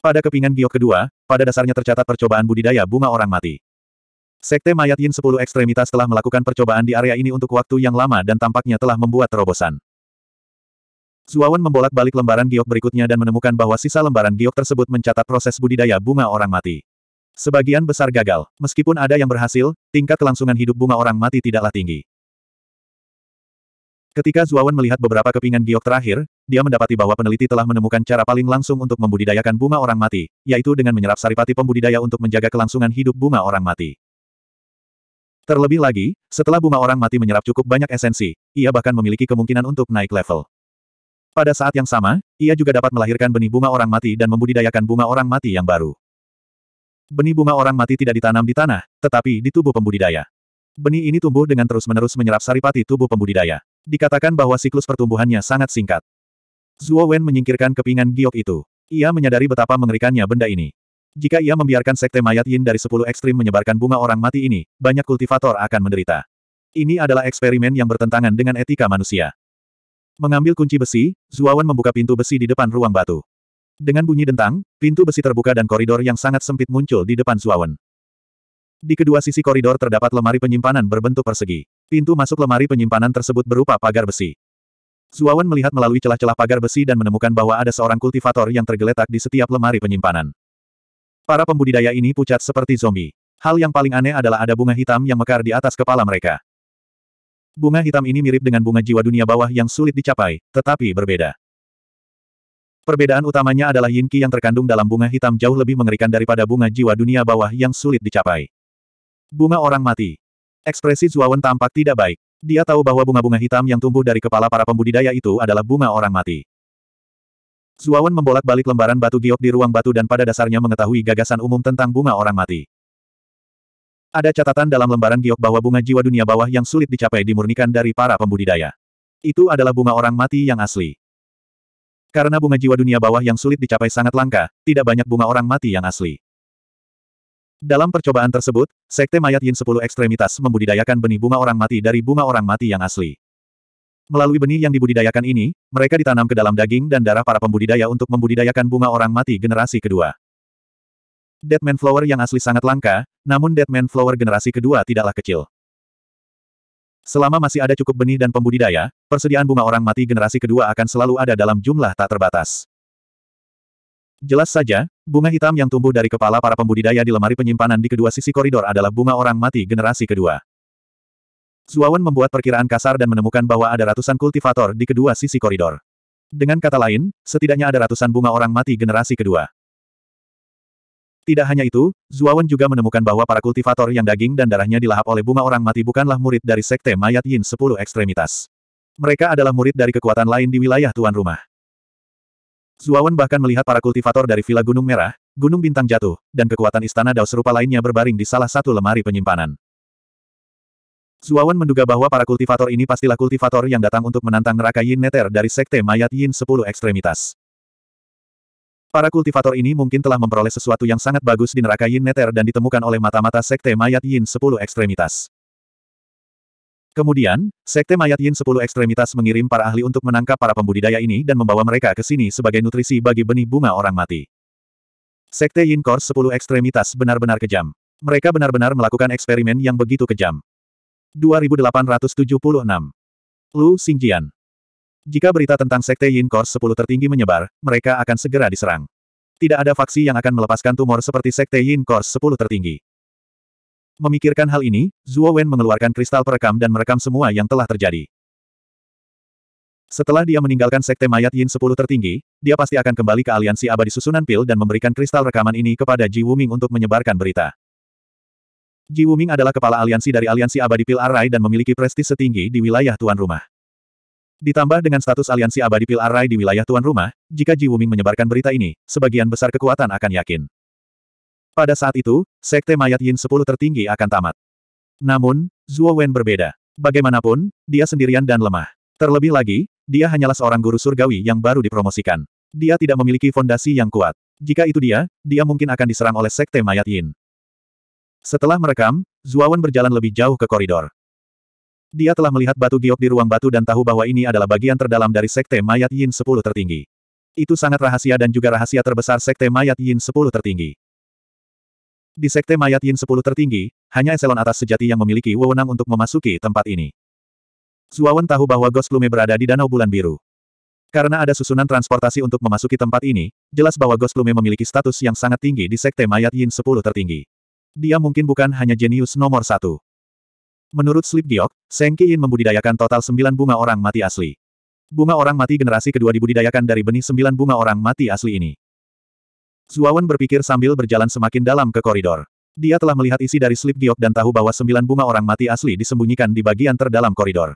Pada kepingan giok kedua, pada dasarnya tercatat percobaan budidaya bunga orang mati. Sekte Mayat Yin 10 Ekstremitas telah melakukan percobaan di area ini untuk waktu yang lama dan tampaknya telah membuat terobosan. Zuawan membolak-balik lembaran giok berikutnya dan menemukan bahwa sisa lembaran giok tersebut mencatat proses budidaya bunga orang mati. Sebagian besar gagal, meskipun ada yang berhasil, tingkat kelangsungan hidup bunga orang mati tidaklah tinggi. Ketika Zuawan melihat beberapa kepingan giok terakhir, dia mendapati bahwa peneliti telah menemukan cara paling langsung untuk membudidayakan bunga orang mati, yaitu dengan menyerap saripati pembudidaya untuk menjaga kelangsungan hidup bunga orang mati. Terlebih lagi, setelah bunga orang mati menyerap cukup banyak esensi, ia bahkan memiliki kemungkinan untuk naik level. Pada saat yang sama, ia juga dapat melahirkan benih bunga orang mati dan membudidayakan bunga orang mati yang baru. Benih bunga orang mati tidak ditanam di tanah, tetapi di tubuh pembudidaya. Benih ini tumbuh dengan terus-menerus menyerap saripati tubuh pembudidaya. Dikatakan bahwa siklus pertumbuhannya sangat singkat. Zuo Wen menyingkirkan kepingan giok itu. Ia menyadari betapa mengerikannya benda ini. Jika ia membiarkan sekte mayat yin dari sepuluh ekstrim menyebarkan bunga orang mati ini, banyak kultivator akan menderita. Ini adalah eksperimen yang bertentangan dengan etika manusia. Mengambil kunci besi, Zuawan membuka pintu besi di depan ruang batu. Dengan bunyi dentang, pintu besi terbuka dan koridor yang sangat sempit muncul di depan Zuawan. Di kedua sisi koridor terdapat lemari penyimpanan berbentuk persegi. Pintu masuk lemari penyimpanan tersebut berupa pagar besi. Zuawan melihat melalui celah-celah pagar besi dan menemukan bahwa ada seorang kultivator yang tergeletak di setiap lemari penyimpanan. Para pembudidaya ini pucat seperti zombie. Hal yang paling aneh adalah ada bunga hitam yang mekar di atas kepala mereka. Bunga hitam ini mirip dengan bunga jiwa dunia bawah yang sulit dicapai, tetapi berbeda. Perbedaan utamanya adalah yin yang terkandung dalam bunga hitam jauh lebih mengerikan daripada bunga jiwa dunia bawah yang sulit dicapai. Bunga orang mati. Ekspresi Zuawan tampak tidak baik. Dia tahu bahwa bunga-bunga hitam yang tumbuh dari kepala para pembudidaya itu adalah bunga orang mati. Zuawan membolak-balik lembaran batu giok di ruang batu dan pada dasarnya mengetahui gagasan umum tentang bunga orang mati. Ada catatan dalam lembaran giok bahwa bunga jiwa dunia bawah yang sulit dicapai dimurnikan dari para pembudidaya. Itu adalah bunga orang mati yang asli. Karena bunga jiwa dunia bawah yang sulit dicapai sangat langka, tidak banyak bunga orang mati yang asli. Dalam percobaan tersebut, Sekte Mayat Yin 10 Ekstremitas membudidayakan benih bunga orang mati dari bunga orang mati yang asli. Melalui benih yang dibudidayakan ini, mereka ditanam ke dalam daging dan darah para pembudidaya untuk membudidayakan bunga orang mati generasi kedua. Deadman Flower yang asli sangat langka, namun Deadman Flower generasi kedua tidaklah kecil. Selama masih ada cukup benih dan pembudidaya, persediaan bunga orang mati generasi kedua akan selalu ada dalam jumlah tak terbatas. Jelas saja, bunga hitam yang tumbuh dari kepala para pembudidaya di lemari penyimpanan di kedua sisi koridor adalah bunga orang mati generasi kedua. Zuawan membuat perkiraan kasar dan menemukan bahwa ada ratusan kultivator di kedua sisi koridor. Dengan kata lain, setidaknya ada ratusan bunga orang mati generasi kedua. Tidak hanya itu, Zuawan juga menemukan bahwa para kultivator yang daging dan darahnya dilahap oleh bunga orang mati bukanlah murid dari sekte mayat Yin Sepuluh ekstremitas. Mereka adalah murid dari kekuatan lain di wilayah tuan rumah. Zuawan bahkan melihat para kultivator dari Villa Gunung Merah, Gunung Bintang Jatuh, dan kekuatan istana Dao serupa lainnya berbaring di salah satu lemari penyimpanan. Zuawan menduga bahwa para kultivator ini pastilah kultivator yang datang untuk menantang neraka Yin Neter dari Sekte Mayat Yin 10 Ekstremitas. Para kultivator ini mungkin telah memperoleh sesuatu yang sangat bagus di neraka Yin Neter dan ditemukan oleh mata-mata Sekte Mayat Yin 10 Ekstremitas. Kemudian, Sekte Mayat Yin sepuluh Ekstremitas mengirim para ahli untuk menangkap para pembudidaya ini dan membawa mereka ke sini sebagai nutrisi bagi benih bunga orang mati. Sekte Yin Core sepuluh Ekstremitas benar-benar kejam. Mereka benar-benar melakukan eksperimen yang begitu kejam. 2876 Lu Xingjian Jika berita tentang Sekte Yin Core sepuluh tertinggi menyebar, mereka akan segera diserang. Tidak ada faksi yang akan melepaskan tumor seperti Sekte Yin Core sepuluh tertinggi. Memikirkan hal ini, Zuo Wen mengeluarkan kristal perekam dan merekam semua yang telah terjadi. Setelah dia meninggalkan Sekte Mayat Yin 10 tertinggi, dia pasti akan kembali ke aliansi abadi susunan pil dan memberikan kristal rekaman ini kepada Ji Wuming untuk menyebarkan berita. Ji Wuming adalah kepala aliansi dari aliansi abadi pil Arai dan memiliki prestis setinggi di wilayah tuan rumah. Ditambah dengan status aliansi abadi pil Arai di wilayah tuan rumah, jika Ji Wuming menyebarkan berita ini, sebagian besar kekuatan akan yakin. Pada saat itu, sekte mayat Yin 10 tertinggi akan tamat. Namun, Zhuo Wen berbeda. Bagaimanapun, dia sendirian dan lemah. Terlebih lagi, dia hanyalah seorang guru surgawi yang baru dipromosikan. Dia tidak memiliki fondasi yang kuat. Jika itu dia, dia mungkin akan diserang oleh sekte mayat Yin. Setelah merekam, Wen berjalan lebih jauh ke koridor. Dia telah melihat batu giok di ruang batu dan tahu bahwa ini adalah bagian terdalam dari sekte mayat Yin 10 tertinggi. Itu sangat rahasia dan juga rahasia terbesar sekte mayat Yin 10 tertinggi. Di Sekte Mayat Yin 10 tertinggi, hanya eselon atas sejati yang memiliki wewenang untuk memasuki tempat ini. Zuawan tahu bahwa Ghost Lume berada di Danau Bulan Biru. Karena ada susunan transportasi untuk memasuki tempat ini, jelas bahwa Ghost Lume memiliki status yang sangat tinggi di Sekte Mayat Yin 10 tertinggi. Dia mungkin bukan hanya jenius nomor satu. Menurut Slip Giok, Seng Yin membudidayakan total sembilan bunga orang mati asli. Bunga orang mati generasi kedua dibudidayakan dari benih sembilan bunga orang mati asli ini. Zuawan berpikir sambil berjalan semakin dalam ke koridor. Dia telah melihat isi dari slip giok dan tahu bahwa sembilan bunga orang mati asli disembunyikan di bagian terdalam koridor.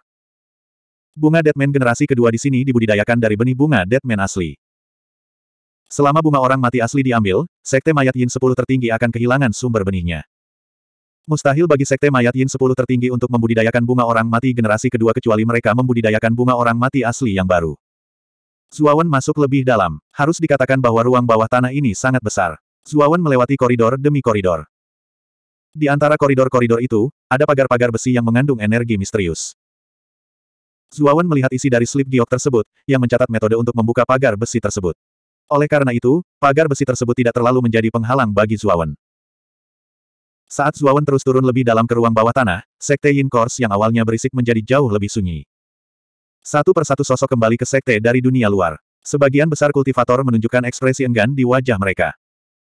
Bunga Deadman generasi kedua di sini dibudidayakan dari benih bunga Deadman asli. Selama bunga orang mati asli diambil, Sekte Mayat Yin 10 tertinggi akan kehilangan sumber benihnya. Mustahil bagi Sekte Mayat Yin 10 tertinggi untuk membudidayakan bunga orang mati generasi kedua kecuali mereka membudidayakan bunga orang mati asli yang baru. Zuawan masuk lebih dalam. Harus dikatakan bahwa ruang bawah tanah ini sangat besar. Zuawan melewati koridor demi koridor. Di antara koridor-koridor itu, ada pagar-pagar besi yang mengandung energi misterius. Zuawan melihat isi dari slip giok tersebut, yang mencatat metode untuk membuka pagar besi tersebut. Oleh karena itu, pagar besi tersebut tidak terlalu menjadi penghalang bagi Zuawan. Saat Zuawan terus turun lebih dalam ke ruang bawah tanah, Sekte Yin Kors yang awalnya berisik menjadi jauh lebih sunyi. Satu persatu sosok kembali ke sekte dari dunia luar. Sebagian besar kultivator menunjukkan ekspresi enggan di wajah mereka.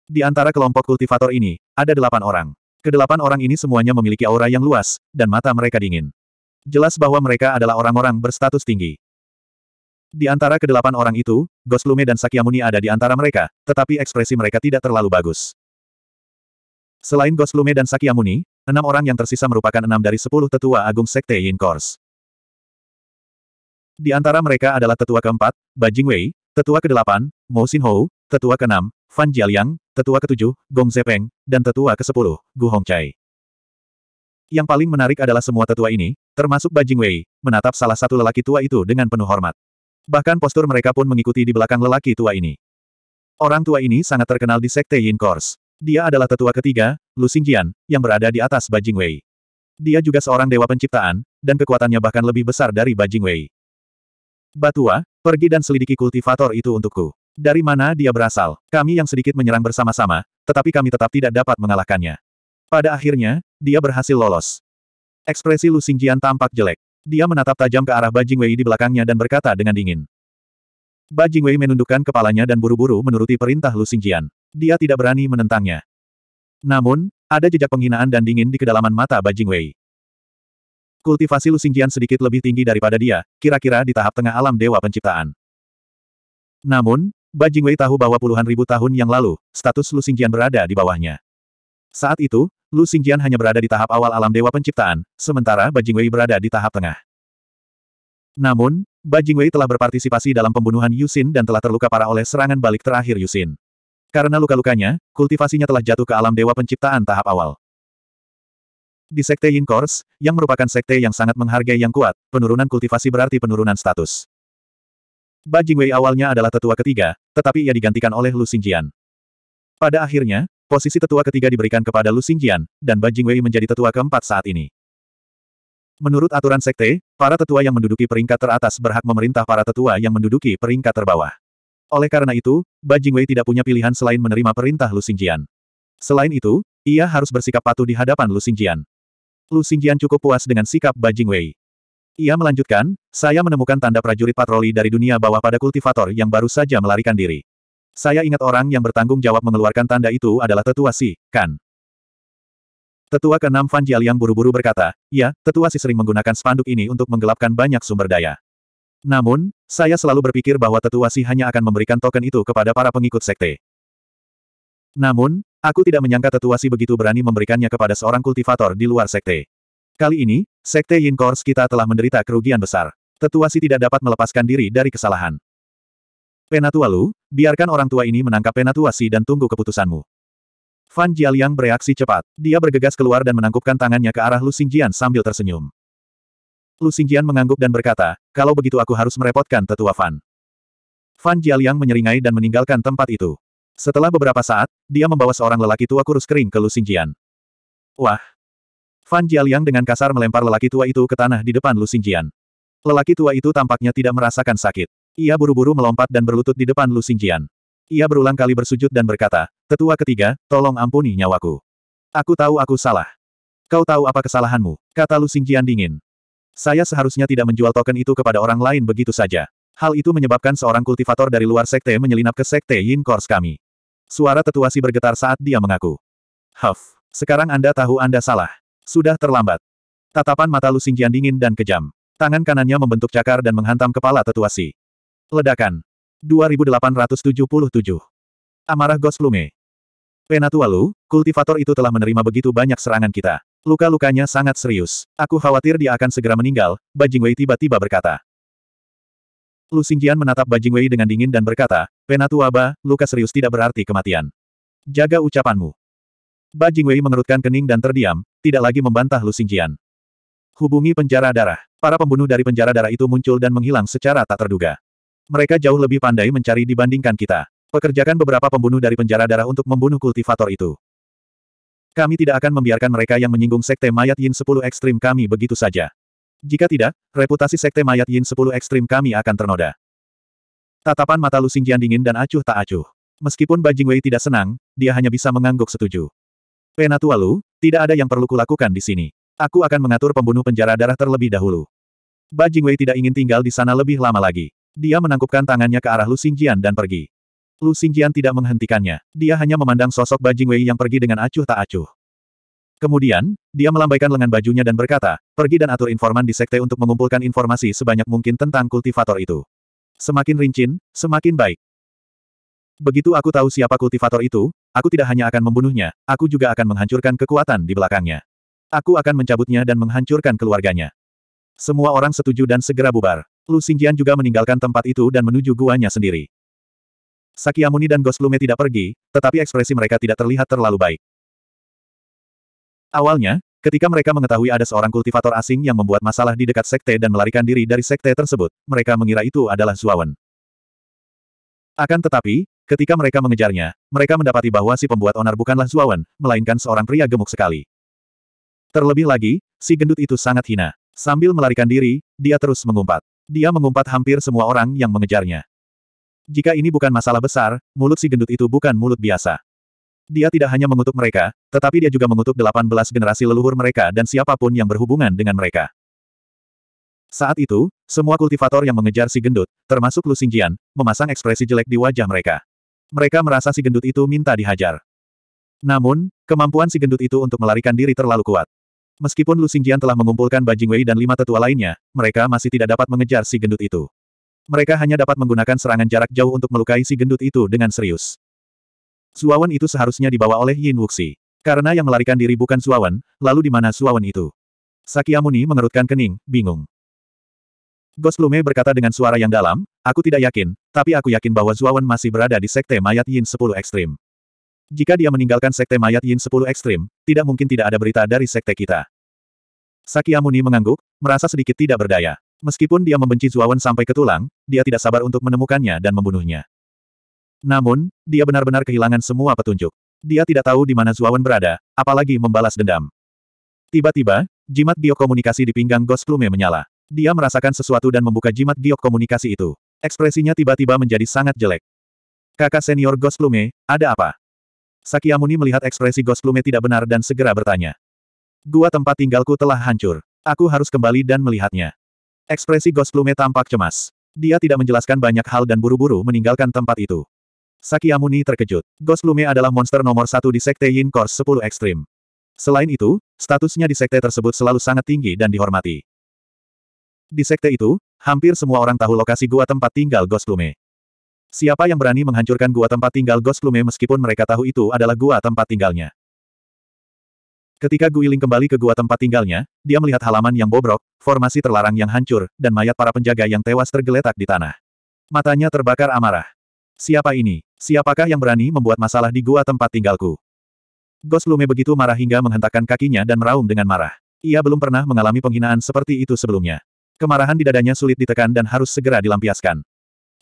Di antara kelompok kultivator ini, ada delapan orang. Kedelapan orang ini semuanya memiliki aura yang luas, dan mata mereka dingin. Jelas bahwa mereka adalah orang-orang berstatus tinggi. Di antara kedelapan orang itu, Goslume dan Sakyamuni ada di antara mereka, tetapi ekspresi mereka tidak terlalu bagus. Selain Goslume dan Sakyamuni, enam orang yang tersisa merupakan enam dari sepuluh tetua agung Sekte Yin Kors. Di antara mereka adalah tetua keempat, Bajing Wei, tetua kedelapan, Mo Xinhou, tetua keenam, Fan Jialiang, tetua ketujuh, Gong Zepeng, dan tetua ke kesepuluh, Gu Hongcai. Yang paling menarik adalah semua tetua ini, termasuk Bajing Wei, menatap salah satu lelaki tua itu dengan penuh hormat. Bahkan postur mereka pun mengikuti di belakang lelaki tua ini. Orang tua ini sangat terkenal di Sekte Yin Course. Dia adalah tetua ketiga, Lu Xingjian, yang berada di atas Bajing Wei. Dia juga seorang dewa penciptaan, dan kekuatannya bahkan lebih besar dari Bajing Wei. Batua, pergi dan selidiki kultivator itu untukku. Dari mana dia berasal? Kami yang sedikit menyerang bersama-sama, tetapi kami tetap tidak dapat mengalahkannya. Pada akhirnya, dia berhasil lolos. Ekspresi Lu Xingjian tampak jelek. Dia menatap tajam ke arah Bajing Wei di belakangnya dan berkata dengan dingin. Bajing Wei menundukkan kepalanya dan buru-buru menuruti perintah Lu Xingjian. Dia tidak berani menentangnya. Namun, ada jejak penghinaan dan dingin di kedalaman mata Bajing Wei. Kultivasi Lusingjian sedikit lebih tinggi daripada dia, kira-kira di tahap tengah alam Dewa Penciptaan. Namun, Bajingwei tahu bahwa puluhan ribu tahun yang lalu, status Lusingjian berada di bawahnya. Saat itu, Lu Xingjian hanya berada di tahap awal alam Dewa Penciptaan, sementara Bajingwei berada di tahap tengah. Namun, Bajingwei telah berpartisipasi dalam pembunuhan Yusin dan telah terluka parah oleh serangan balik terakhir Yusin. Karena luka-lukanya, kultivasinya telah jatuh ke alam Dewa Penciptaan tahap awal. Di Sekte Yin Course, yang merupakan sekte yang sangat menghargai yang kuat, penurunan kultivasi berarti penurunan status. Ba Jingwei awalnya adalah tetua ketiga, tetapi ia digantikan oleh Lu Xingjian. Pada akhirnya, posisi tetua ketiga diberikan kepada Lu Xingjian, dan Ba Jingwei menjadi tetua keempat saat ini. Menurut aturan sekte, para tetua yang menduduki peringkat teratas berhak memerintah para tetua yang menduduki peringkat terbawah. Oleh karena itu, Ba Jingwei tidak punya pilihan selain menerima perintah Lu Xingjian. Selain itu, ia harus bersikap patuh di hadapan Lu Xingjian. Lu Xingjian cukup puas dengan sikap Bajing Wei. Ia melanjutkan, saya menemukan tanda prajurit patroli dari dunia bawah pada kultivator yang baru saja melarikan diri. Saya ingat orang yang bertanggung jawab mengeluarkan tanda itu adalah tetua Si, kan? Tetua ke ke-6 Fan Jialiang buru-buru berkata, ya, tetua Si sering menggunakan spanduk ini untuk menggelapkan banyak sumber daya. Namun, saya selalu berpikir bahwa tetua Si hanya akan memberikan token itu kepada para pengikut sekte. Namun, Aku tidak menyangka tetuasi begitu berani memberikannya kepada seorang kultivator di luar sekte. Kali ini, sekte Yin Kors kita telah menderita kerugian besar. Tetuasi tidak dapat melepaskan diri dari kesalahan. Penatua Lu, biarkan orang tua ini menangkap Penatuasi dan tunggu keputusanmu. Fan Jialiang bereaksi cepat. Dia bergegas keluar dan menangkupkan tangannya ke arah Lu Xingjian sambil tersenyum. Lu Xingjian mengangguk dan berkata, kalau begitu aku harus merepotkan tetua Fan. Fan Jialiang menyeringai dan meninggalkan tempat itu. Setelah beberapa saat, dia membawa seorang lelaki tua kurus kering ke Lu Wah! Fan Jialiang dengan kasar melempar lelaki tua itu ke tanah di depan Lu Lelaki tua itu tampaknya tidak merasakan sakit. Ia buru-buru melompat dan berlutut di depan Lu Ia berulang kali bersujud dan berkata, Tetua ketiga, tolong ampuni nyawaku. Aku tahu aku salah. Kau tahu apa kesalahanmu, kata Lu dingin. Saya seharusnya tidak menjual token itu kepada orang lain begitu saja. Hal itu menyebabkan seorang kultivator dari luar sekte menyelinap ke sekte Yin Kors kami. Suara tetuasi bergetar saat dia mengaku. Huff, sekarang Anda tahu Anda salah. Sudah terlambat. Tatapan mata Lu Xingjian dingin dan kejam. Tangan kanannya membentuk cakar dan menghantam kepala tetuasi. Ledakan. 2877. Amarah Ghost Plume. Penatua Lu, kultivator itu telah menerima begitu banyak serangan kita. Luka-lukanya sangat serius. Aku khawatir dia akan segera meninggal, Bajing Wei tiba-tiba berkata. Lu Xingjian menatap Bajing Wei dengan dingin dan berkata, Penatua Ba, luka serius tidak berarti kematian. Jaga ucapanmu. Bajing Wei mengerutkan kening dan terdiam, tidak lagi membantah Lu Xingjian. Hubungi penjara darah. Para pembunuh dari penjara darah itu muncul dan menghilang secara tak terduga. Mereka jauh lebih pandai mencari dibandingkan kita. Pekerjakan beberapa pembunuh dari penjara darah untuk membunuh kultivator itu. Kami tidak akan membiarkan mereka yang menyinggung sekte mayat Yin 10 ekstrim kami begitu saja. Jika tidak, reputasi sekte mayat Yin 10 ekstrim kami akan ternoda. Tatapan mata Lu Xingjian dingin dan acuh tak acuh. Meskipun Bajing Wei tidak senang, dia hanya bisa mengangguk setuju. Penatua Lu, tidak ada yang perlu kulakukan di sini. Aku akan mengatur pembunuh penjara darah terlebih dahulu. Bajing Wei tidak ingin tinggal di sana lebih lama lagi. Dia menangkupkan tangannya ke arah Lu Xingjian dan pergi. Lu Xingjian tidak menghentikannya. Dia hanya memandang sosok Bajing Wei yang pergi dengan acuh tak acuh. Kemudian, dia melambaikan lengan bajunya dan berkata, pergi dan atur informan di sekte untuk mengumpulkan informasi sebanyak mungkin tentang kultivator itu. Semakin rincin, semakin baik. Begitu aku tahu siapa kultivator itu, aku tidak hanya akan membunuhnya, aku juga akan menghancurkan kekuatan di belakangnya. Aku akan mencabutnya dan menghancurkan keluarganya. Semua orang setuju dan segera bubar. Lu Xingjian juga meninggalkan tempat itu dan menuju guanya sendiri. Sakyamuni dan Goslume tidak pergi, tetapi ekspresi mereka tidak terlihat terlalu baik. Awalnya, ketika mereka mengetahui ada seorang kultivator asing yang membuat masalah di dekat sekte dan melarikan diri dari sekte tersebut, mereka mengira itu adalah Zuawan. Akan tetapi, ketika mereka mengejarnya, mereka mendapati bahwa si pembuat onar bukanlah Zuawan, melainkan seorang pria gemuk sekali. Terlebih lagi, si gendut itu sangat hina. Sambil melarikan diri, dia terus mengumpat. Dia mengumpat hampir semua orang yang mengejarnya. Jika ini bukan masalah besar, mulut si gendut itu bukan mulut biasa. Dia tidak hanya mengutuk mereka, tetapi dia juga mengutuk 18 generasi leluhur mereka dan siapapun yang berhubungan dengan mereka. Saat itu, semua kultivator yang mengejar si gendut, termasuk Lu Xingjian, memasang ekspresi jelek di wajah mereka. Mereka merasa si gendut itu minta dihajar. Namun, kemampuan si gendut itu untuk melarikan diri terlalu kuat. Meskipun Lu Xingjian telah mengumpulkan Bajing Wei dan lima tetua lainnya, mereka masih tidak dapat mengejar si gendut itu. Mereka hanya dapat menggunakan serangan jarak jauh untuk melukai si gendut itu dengan serius. Suawan itu seharusnya dibawa oleh Yin Wuxi. Karena yang melarikan diri bukan Suawan, lalu di mana Suawan itu? Sakyamuni mengerutkan kening, bingung. Goslume berkata dengan suara yang dalam, aku tidak yakin, tapi aku yakin bahwa Zuawan masih berada di sekte mayat Yin 10 Ekstrim. Jika dia meninggalkan sekte mayat Yin 10 Ekstrim, tidak mungkin tidak ada berita dari sekte kita. Sakyamuni mengangguk, merasa sedikit tidak berdaya. Meskipun dia membenci Zuawan sampai ke tulang, dia tidak sabar untuk menemukannya dan membunuhnya. Namun, dia benar-benar kehilangan semua petunjuk. Dia tidak tahu di mana Zuawan berada, apalagi membalas dendam. Tiba-tiba, jimat giok komunikasi di pinggang Ghost Plume menyala. Dia merasakan sesuatu dan membuka jimat giok komunikasi itu. Ekspresinya tiba-tiba menjadi sangat jelek. Kakak senior Ghost Plume, ada apa? Sakyamuni melihat ekspresi Ghost Plume tidak benar dan segera bertanya. Gua tempat tinggalku telah hancur. Aku harus kembali dan melihatnya. Ekspresi Ghost Plume tampak cemas. Dia tidak menjelaskan banyak hal dan buru-buru meninggalkan tempat itu. Sakyamuni terkejut. Lume adalah monster nomor satu di Sekte Yin Course 10 Ekstrim. Selain itu, statusnya di sekte tersebut selalu sangat tinggi dan dihormati. Di sekte itu, hampir semua orang tahu lokasi gua tempat tinggal Lume. Siapa yang berani menghancurkan gua tempat tinggal Lume meskipun mereka tahu itu adalah gua tempat tinggalnya. Ketika Guiling kembali ke gua tempat tinggalnya, dia melihat halaman yang bobrok, formasi terlarang yang hancur, dan mayat para penjaga yang tewas tergeletak di tanah. Matanya terbakar amarah. Siapa ini? Siapakah yang berani membuat masalah di gua tempat tinggalku? Ghost Lume begitu marah hingga menghentakkan kakinya dan meraung dengan marah. Ia belum pernah mengalami penghinaan seperti itu sebelumnya. Kemarahan di dadanya sulit ditekan dan harus segera dilampiaskan.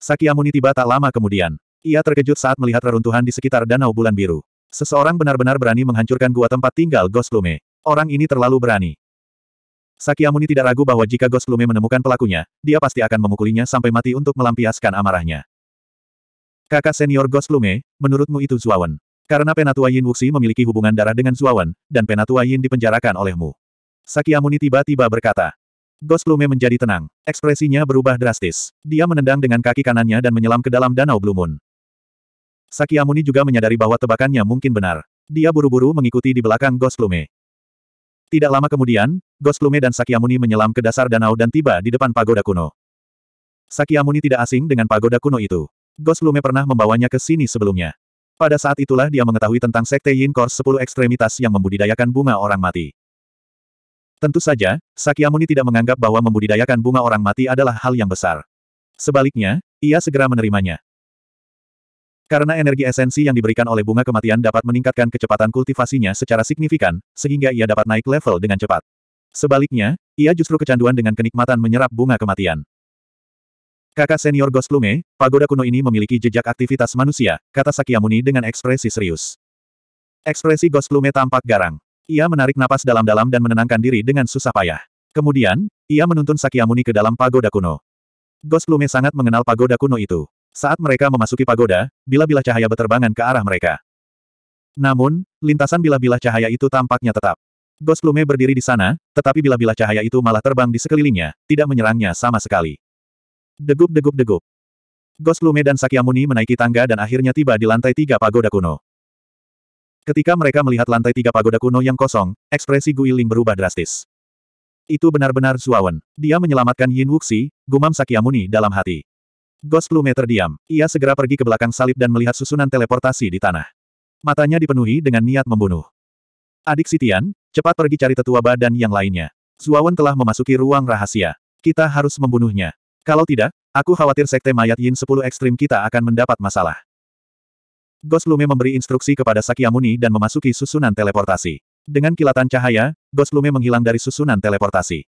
Sakyamuni tiba tak lama kemudian. Ia terkejut saat melihat reruntuhan di sekitar Danau Bulan Biru. Seseorang benar-benar berani menghancurkan gua tempat tinggal Ghost Lume. Orang ini terlalu berani. Sakyamuni tidak ragu bahwa jika Ghost Lume menemukan pelakunya, dia pasti akan memukulinya sampai mati untuk melampiaskan amarahnya. Kakak senior Ghost Lume, menurutmu itu Zuawan. Karena penatua Yin Wuxi memiliki hubungan darah dengan Zuawan, dan penatua Yin dipenjarakan olehmu. Sakyamuni tiba-tiba berkata. Ghost Lume menjadi tenang. Ekspresinya berubah drastis. Dia menendang dengan kaki kanannya dan menyelam ke dalam danau Blue Moon. Sakyamuni juga menyadari bahwa tebakannya mungkin benar. Dia buru-buru mengikuti di belakang Ghost Lume. Tidak lama kemudian, Ghost Lume dan Sakyamuni menyelam ke dasar danau dan tiba di depan pagoda kuno. Sakyamuni tidak asing dengan pagoda kuno itu. Gos Lume pernah membawanya ke sini sebelumnya. Pada saat itulah dia mengetahui tentang Sekte Yin Core 10 ekstremitas yang membudidayakan bunga orang mati. Tentu saja, Sakyamuni tidak menganggap bahwa membudidayakan bunga orang mati adalah hal yang besar. Sebaliknya, ia segera menerimanya. Karena energi esensi yang diberikan oleh bunga kematian dapat meningkatkan kecepatan kultivasinya secara signifikan, sehingga ia dapat naik level dengan cepat. Sebaliknya, ia justru kecanduan dengan kenikmatan menyerap bunga kematian. Kakak senior Ghost pagoda kuno ini memiliki jejak aktivitas manusia, kata Sakyamuni dengan ekspresi serius. Ekspresi Ghost tampak garang. Ia menarik napas dalam-dalam dan menenangkan diri dengan susah payah. Kemudian, ia menuntun Sakyamuni ke dalam pagoda kuno. Ghost sangat mengenal pagoda kuno itu. Saat mereka memasuki pagoda, bila-bila cahaya berterbangan ke arah mereka. Namun, lintasan bila-bila cahaya itu tampaknya tetap. Ghost berdiri di sana, tetapi bila-bila cahaya itu malah terbang di sekelilingnya, tidak menyerangnya sama sekali. Degup-degup-degup. Goslume dan Sakyamuni menaiki tangga dan akhirnya tiba di lantai tiga pagoda kuno. Ketika mereka melihat lantai tiga pagoda kuno yang kosong, ekspresi Guiling berubah drastis. Itu benar-benar Zuawan. Dia menyelamatkan Yin Wuxi, gumam Sakyamuni dalam hati. Gosplume terdiam. Ia segera pergi ke belakang salib dan melihat susunan teleportasi di tanah. Matanya dipenuhi dengan niat membunuh. Adik Sitian, cepat pergi cari tetua badan yang lainnya. Zuawan telah memasuki ruang rahasia. Kita harus membunuhnya. Kalau tidak, aku khawatir sekte mayat Yin 10 ekstrim kita akan mendapat masalah. Ghost Lume memberi instruksi kepada Sakyamuni dan memasuki susunan teleportasi. Dengan kilatan cahaya, Ghost Lume menghilang dari susunan teleportasi.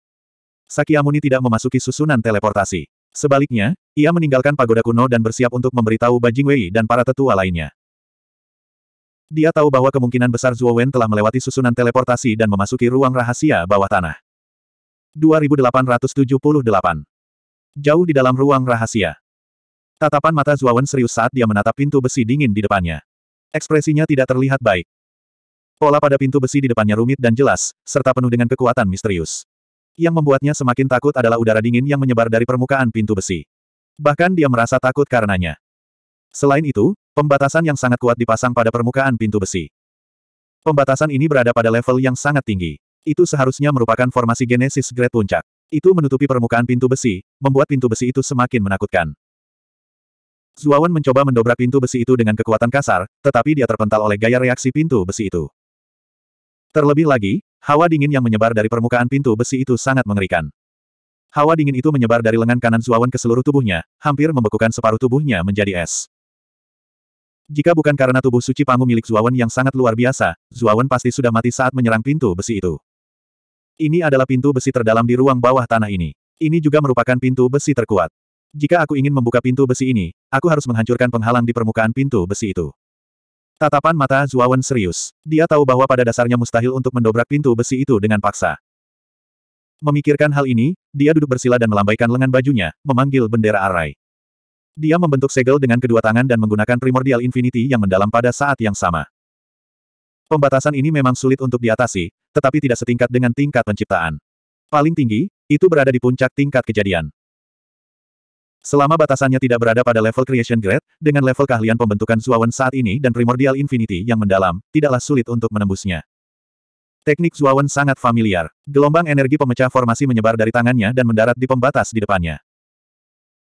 Sakyamuni tidak memasuki susunan teleportasi. Sebaliknya, ia meninggalkan pagoda kuno dan bersiap untuk memberitahu Bajing Wei dan para tetua lainnya. Dia tahu bahwa kemungkinan besar Zhuo Wen telah melewati susunan teleportasi dan memasuki ruang rahasia bawah tanah. 2878 Jauh di dalam ruang rahasia. Tatapan mata Zuawan serius saat dia menatap pintu besi dingin di depannya. Ekspresinya tidak terlihat baik. Pola pada pintu besi di depannya rumit dan jelas, serta penuh dengan kekuatan misterius. Yang membuatnya semakin takut adalah udara dingin yang menyebar dari permukaan pintu besi. Bahkan dia merasa takut karenanya. Selain itu, pembatasan yang sangat kuat dipasang pada permukaan pintu besi. Pembatasan ini berada pada level yang sangat tinggi. Itu seharusnya merupakan formasi genesis grade puncak. Itu menutupi permukaan pintu besi, membuat pintu besi itu semakin menakutkan. Zuawan mencoba mendobrak pintu besi itu dengan kekuatan kasar, tetapi dia terpental oleh gaya reaksi pintu besi itu. Terlebih lagi, hawa dingin yang menyebar dari permukaan pintu besi itu sangat mengerikan. Hawa dingin itu menyebar dari lengan kanan Zuawan ke seluruh tubuhnya, hampir membekukan separuh tubuhnya menjadi es. Jika bukan karena tubuh suci Pangu milik Zuawan yang sangat luar biasa, Zuawan pasti sudah mati saat menyerang pintu besi itu. Ini adalah pintu besi terdalam di ruang bawah tanah ini. Ini juga merupakan pintu besi terkuat. Jika aku ingin membuka pintu besi ini, aku harus menghancurkan penghalang di permukaan pintu besi itu. Tatapan mata Zuawan serius. Dia tahu bahwa pada dasarnya mustahil untuk mendobrak pintu besi itu dengan paksa. Memikirkan hal ini, dia duduk bersila dan melambaikan lengan bajunya, memanggil bendera Arai. Dia membentuk segel dengan kedua tangan dan menggunakan primordial infinity yang mendalam pada saat yang sama. Pembatasan ini memang sulit untuk diatasi, tetapi tidak setingkat dengan tingkat penciptaan. Paling tinggi, itu berada di puncak tingkat kejadian. Selama batasannya tidak berada pada level creation grade, dengan level keahlian pembentukan Zuawan saat ini dan primordial infinity yang mendalam, tidaklah sulit untuk menembusnya. Teknik Zuawan sangat familiar. Gelombang energi pemecah formasi menyebar dari tangannya dan mendarat di pembatas di depannya.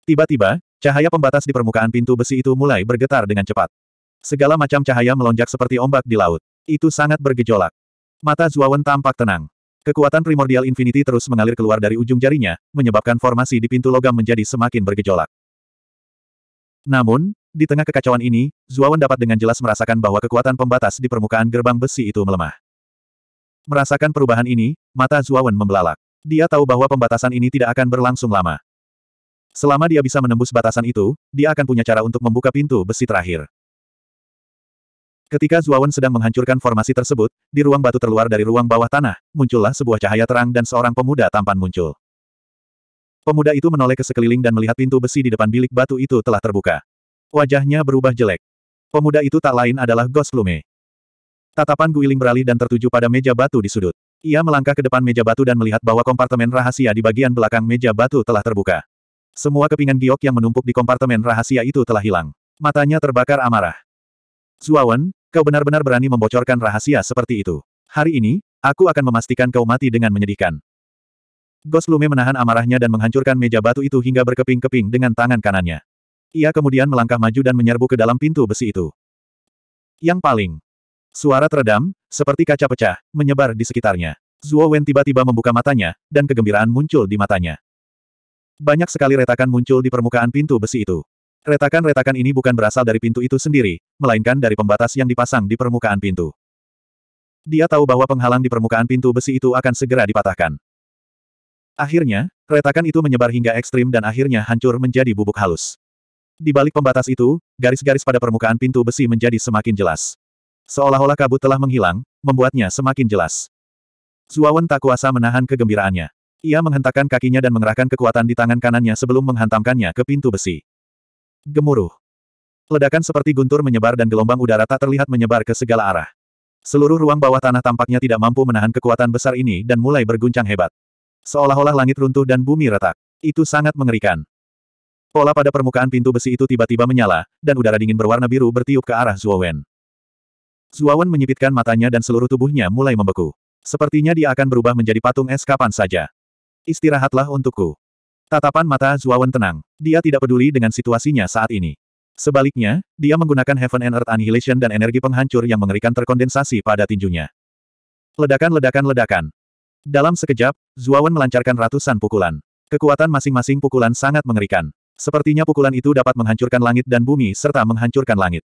Tiba-tiba, cahaya pembatas di permukaan pintu besi itu mulai bergetar dengan cepat. Segala macam cahaya melonjak seperti ombak di laut. Itu sangat bergejolak. Mata Zuawan tampak tenang. Kekuatan primordial infinity terus mengalir keluar dari ujung jarinya, menyebabkan formasi di pintu logam menjadi semakin bergejolak. Namun, di tengah kekacauan ini, Zuawan dapat dengan jelas merasakan bahwa kekuatan pembatas di permukaan gerbang besi itu melemah. Merasakan perubahan ini, mata Zuawan membelalak. Dia tahu bahwa pembatasan ini tidak akan berlangsung lama. Selama dia bisa menembus batasan itu, dia akan punya cara untuk membuka pintu besi terakhir. Ketika Zuawan sedang menghancurkan formasi tersebut, di ruang batu terluar dari ruang bawah tanah, muncullah sebuah cahaya terang dan seorang pemuda tampan muncul. Pemuda itu menoleh ke sekeliling dan melihat pintu besi di depan bilik batu itu telah terbuka. Wajahnya berubah jelek. Pemuda itu tak lain adalah Ghost Lume. Tatapan Guiling beralih dan tertuju pada meja batu di sudut. Ia melangkah ke depan meja batu dan melihat bahwa kompartemen rahasia di bagian belakang meja batu telah terbuka. Semua kepingan giok yang menumpuk di kompartemen rahasia itu telah hilang. Matanya terbakar amarah. Zuawan, kau benar-benar berani membocorkan rahasia seperti itu. Hari ini, aku akan memastikan kau mati dengan menyedihkan. Goslume menahan amarahnya dan menghancurkan meja batu itu hingga berkeping-keping dengan tangan kanannya. Ia kemudian melangkah maju dan menyerbu ke dalam pintu besi itu. Yang paling. Suara teredam, seperti kaca pecah, menyebar di sekitarnya. Zuo Wen tiba-tiba membuka matanya, dan kegembiraan muncul di matanya. Banyak sekali retakan muncul di permukaan pintu besi itu. Retakan-retakan ini bukan berasal dari pintu itu sendiri, melainkan dari pembatas yang dipasang di permukaan pintu. Dia tahu bahwa penghalang di permukaan pintu besi itu akan segera dipatahkan. Akhirnya, retakan itu menyebar hingga ekstrim dan akhirnya hancur menjadi bubuk halus. Di balik pembatas itu, garis-garis pada permukaan pintu besi menjadi semakin jelas. Seolah-olah kabut telah menghilang, membuatnya semakin jelas. Zuawan tak kuasa menahan kegembiraannya. Ia menghentakkan kakinya dan mengerahkan kekuatan di tangan kanannya sebelum menghantamkannya ke pintu besi. Gemuruh. Ledakan seperti guntur menyebar dan gelombang udara tak terlihat menyebar ke segala arah. Seluruh ruang bawah tanah tampaknya tidak mampu menahan kekuatan besar ini dan mulai berguncang hebat. Seolah-olah langit runtuh dan bumi retak. Itu sangat mengerikan. Pola pada permukaan pintu besi itu tiba-tiba menyala, dan udara dingin berwarna biru bertiup ke arah Zuowen. Zuowen menyipitkan matanya dan seluruh tubuhnya mulai membeku. Sepertinya dia akan berubah menjadi patung es kapan saja. Istirahatlah untukku. Tatapan mata Zuawan tenang. Dia tidak peduli dengan situasinya saat ini. Sebaliknya, dia menggunakan Heaven and Earth Annihilation dan energi penghancur yang mengerikan terkondensasi pada tinjunya. Ledakan-ledakan-ledakan. Dalam sekejap, Zuawan melancarkan ratusan pukulan. Kekuatan masing-masing pukulan sangat mengerikan. Sepertinya pukulan itu dapat menghancurkan langit dan bumi serta menghancurkan langit.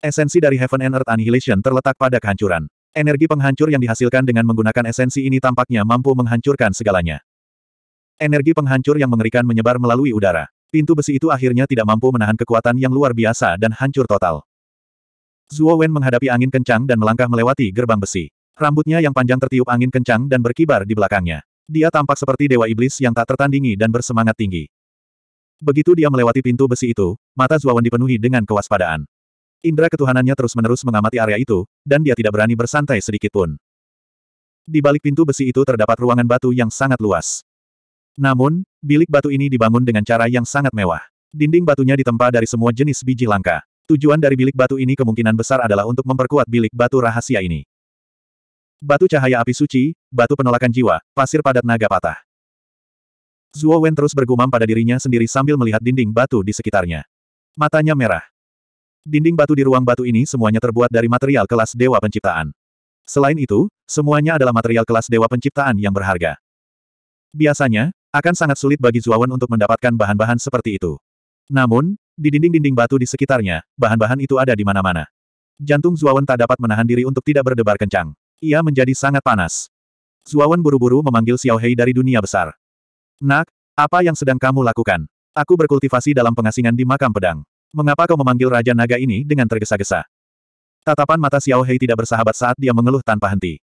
Esensi dari Heaven and Earth Annihilation terletak pada kehancuran. Energi penghancur yang dihasilkan dengan menggunakan esensi ini tampaknya mampu menghancurkan segalanya. Energi penghancur yang mengerikan menyebar melalui udara. Pintu besi itu akhirnya tidak mampu menahan kekuatan yang luar biasa dan hancur total. Zhuo Wen menghadapi angin kencang dan melangkah melewati gerbang besi. Rambutnya yang panjang tertiup angin kencang dan berkibar di belakangnya. Dia tampak seperti dewa iblis yang tak tertandingi dan bersemangat tinggi. Begitu dia melewati pintu besi itu, mata Zuo Wen dipenuhi dengan kewaspadaan. Indra ketuhanannya terus-menerus mengamati area itu, dan dia tidak berani bersantai sedikitpun. Di balik pintu besi itu terdapat ruangan batu yang sangat luas. Namun, bilik batu ini dibangun dengan cara yang sangat mewah. Dinding batunya ditempa dari semua jenis biji langka. Tujuan dari bilik batu ini kemungkinan besar adalah untuk memperkuat bilik batu rahasia ini. Batu cahaya api suci, batu penolakan jiwa, pasir padat naga patah. Zuo Wen terus bergumam pada dirinya sendiri sambil melihat dinding batu di sekitarnya. Matanya merah. Dinding batu di ruang batu ini semuanya terbuat dari material kelas Dewa Penciptaan. Selain itu, semuanya adalah material kelas Dewa Penciptaan yang berharga. Biasanya, akan sangat sulit bagi Zuawan untuk mendapatkan bahan-bahan seperti itu. Namun, di dinding-dinding batu di sekitarnya, bahan-bahan itu ada di mana-mana. Jantung Zuawan tak dapat menahan diri untuk tidak berdebar kencang. Ia menjadi sangat panas. Zuawan buru-buru memanggil Xiao Hei dari dunia besar. Nak, apa yang sedang kamu lakukan? Aku berkultivasi dalam pengasingan di makam pedang. Mengapa kau memanggil Raja Naga ini dengan tergesa-gesa? Tatapan mata Xiao Hei tidak bersahabat saat dia mengeluh tanpa henti.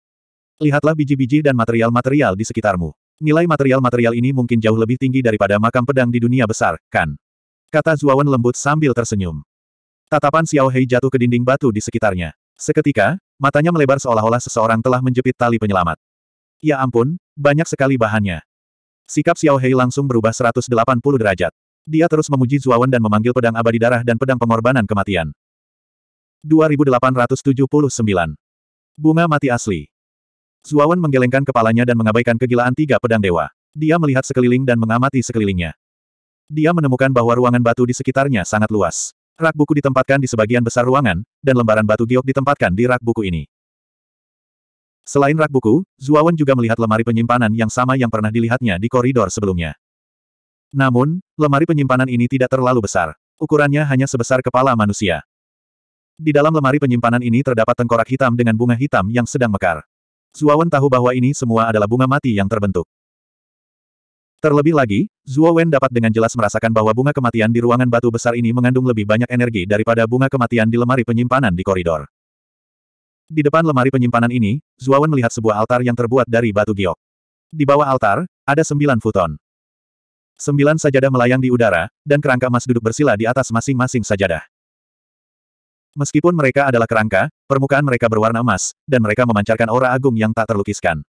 Lihatlah biji-biji dan material-material di sekitarmu. Nilai material-material ini mungkin jauh lebih tinggi daripada makam pedang di dunia besar, kan? Kata Zuawan lembut sambil tersenyum. Tatapan Xiao Hei jatuh ke dinding batu di sekitarnya. Seketika, matanya melebar seolah-olah seseorang telah menjepit tali penyelamat. Ya ampun, banyak sekali bahannya. Sikap Xiao Hei langsung berubah 180 derajat. Dia terus memuji Zuawan dan memanggil pedang abadi darah dan pedang pengorbanan kematian. 2879. Bunga mati asli. Zuawan menggelengkan kepalanya dan mengabaikan kegilaan tiga pedang dewa. Dia melihat sekeliling dan mengamati sekelilingnya. Dia menemukan bahwa ruangan batu di sekitarnya sangat luas. Rak buku ditempatkan di sebagian besar ruangan, dan lembaran batu giok ditempatkan di rak buku ini. Selain rak buku, Zuawan juga melihat lemari penyimpanan yang sama yang pernah dilihatnya di koridor sebelumnya. Namun, lemari penyimpanan ini tidak terlalu besar. Ukurannya hanya sebesar kepala manusia. Di dalam lemari penyimpanan ini terdapat tengkorak hitam dengan bunga hitam yang sedang mekar. Zuowen tahu bahwa ini semua adalah bunga mati yang terbentuk. Terlebih lagi, Zuo dapat dengan jelas merasakan bahwa bunga kematian di ruangan batu besar ini mengandung lebih banyak energi daripada bunga kematian di lemari penyimpanan di koridor. Di depan lemari penyimpanan ini, Zuo melihat sebuah altar yang terbuat dari batu giok. Di bawah altar, ada sembilan futon. Sembilan sajadah melayang di udara, dan kerangka emas duduk bersila di atas masing-masing sajadah. Meskipun mereka adalah kerangka, permukaan mereka berwarna emas, dan mereka memancarkan aura agung yang tak terlukiskan.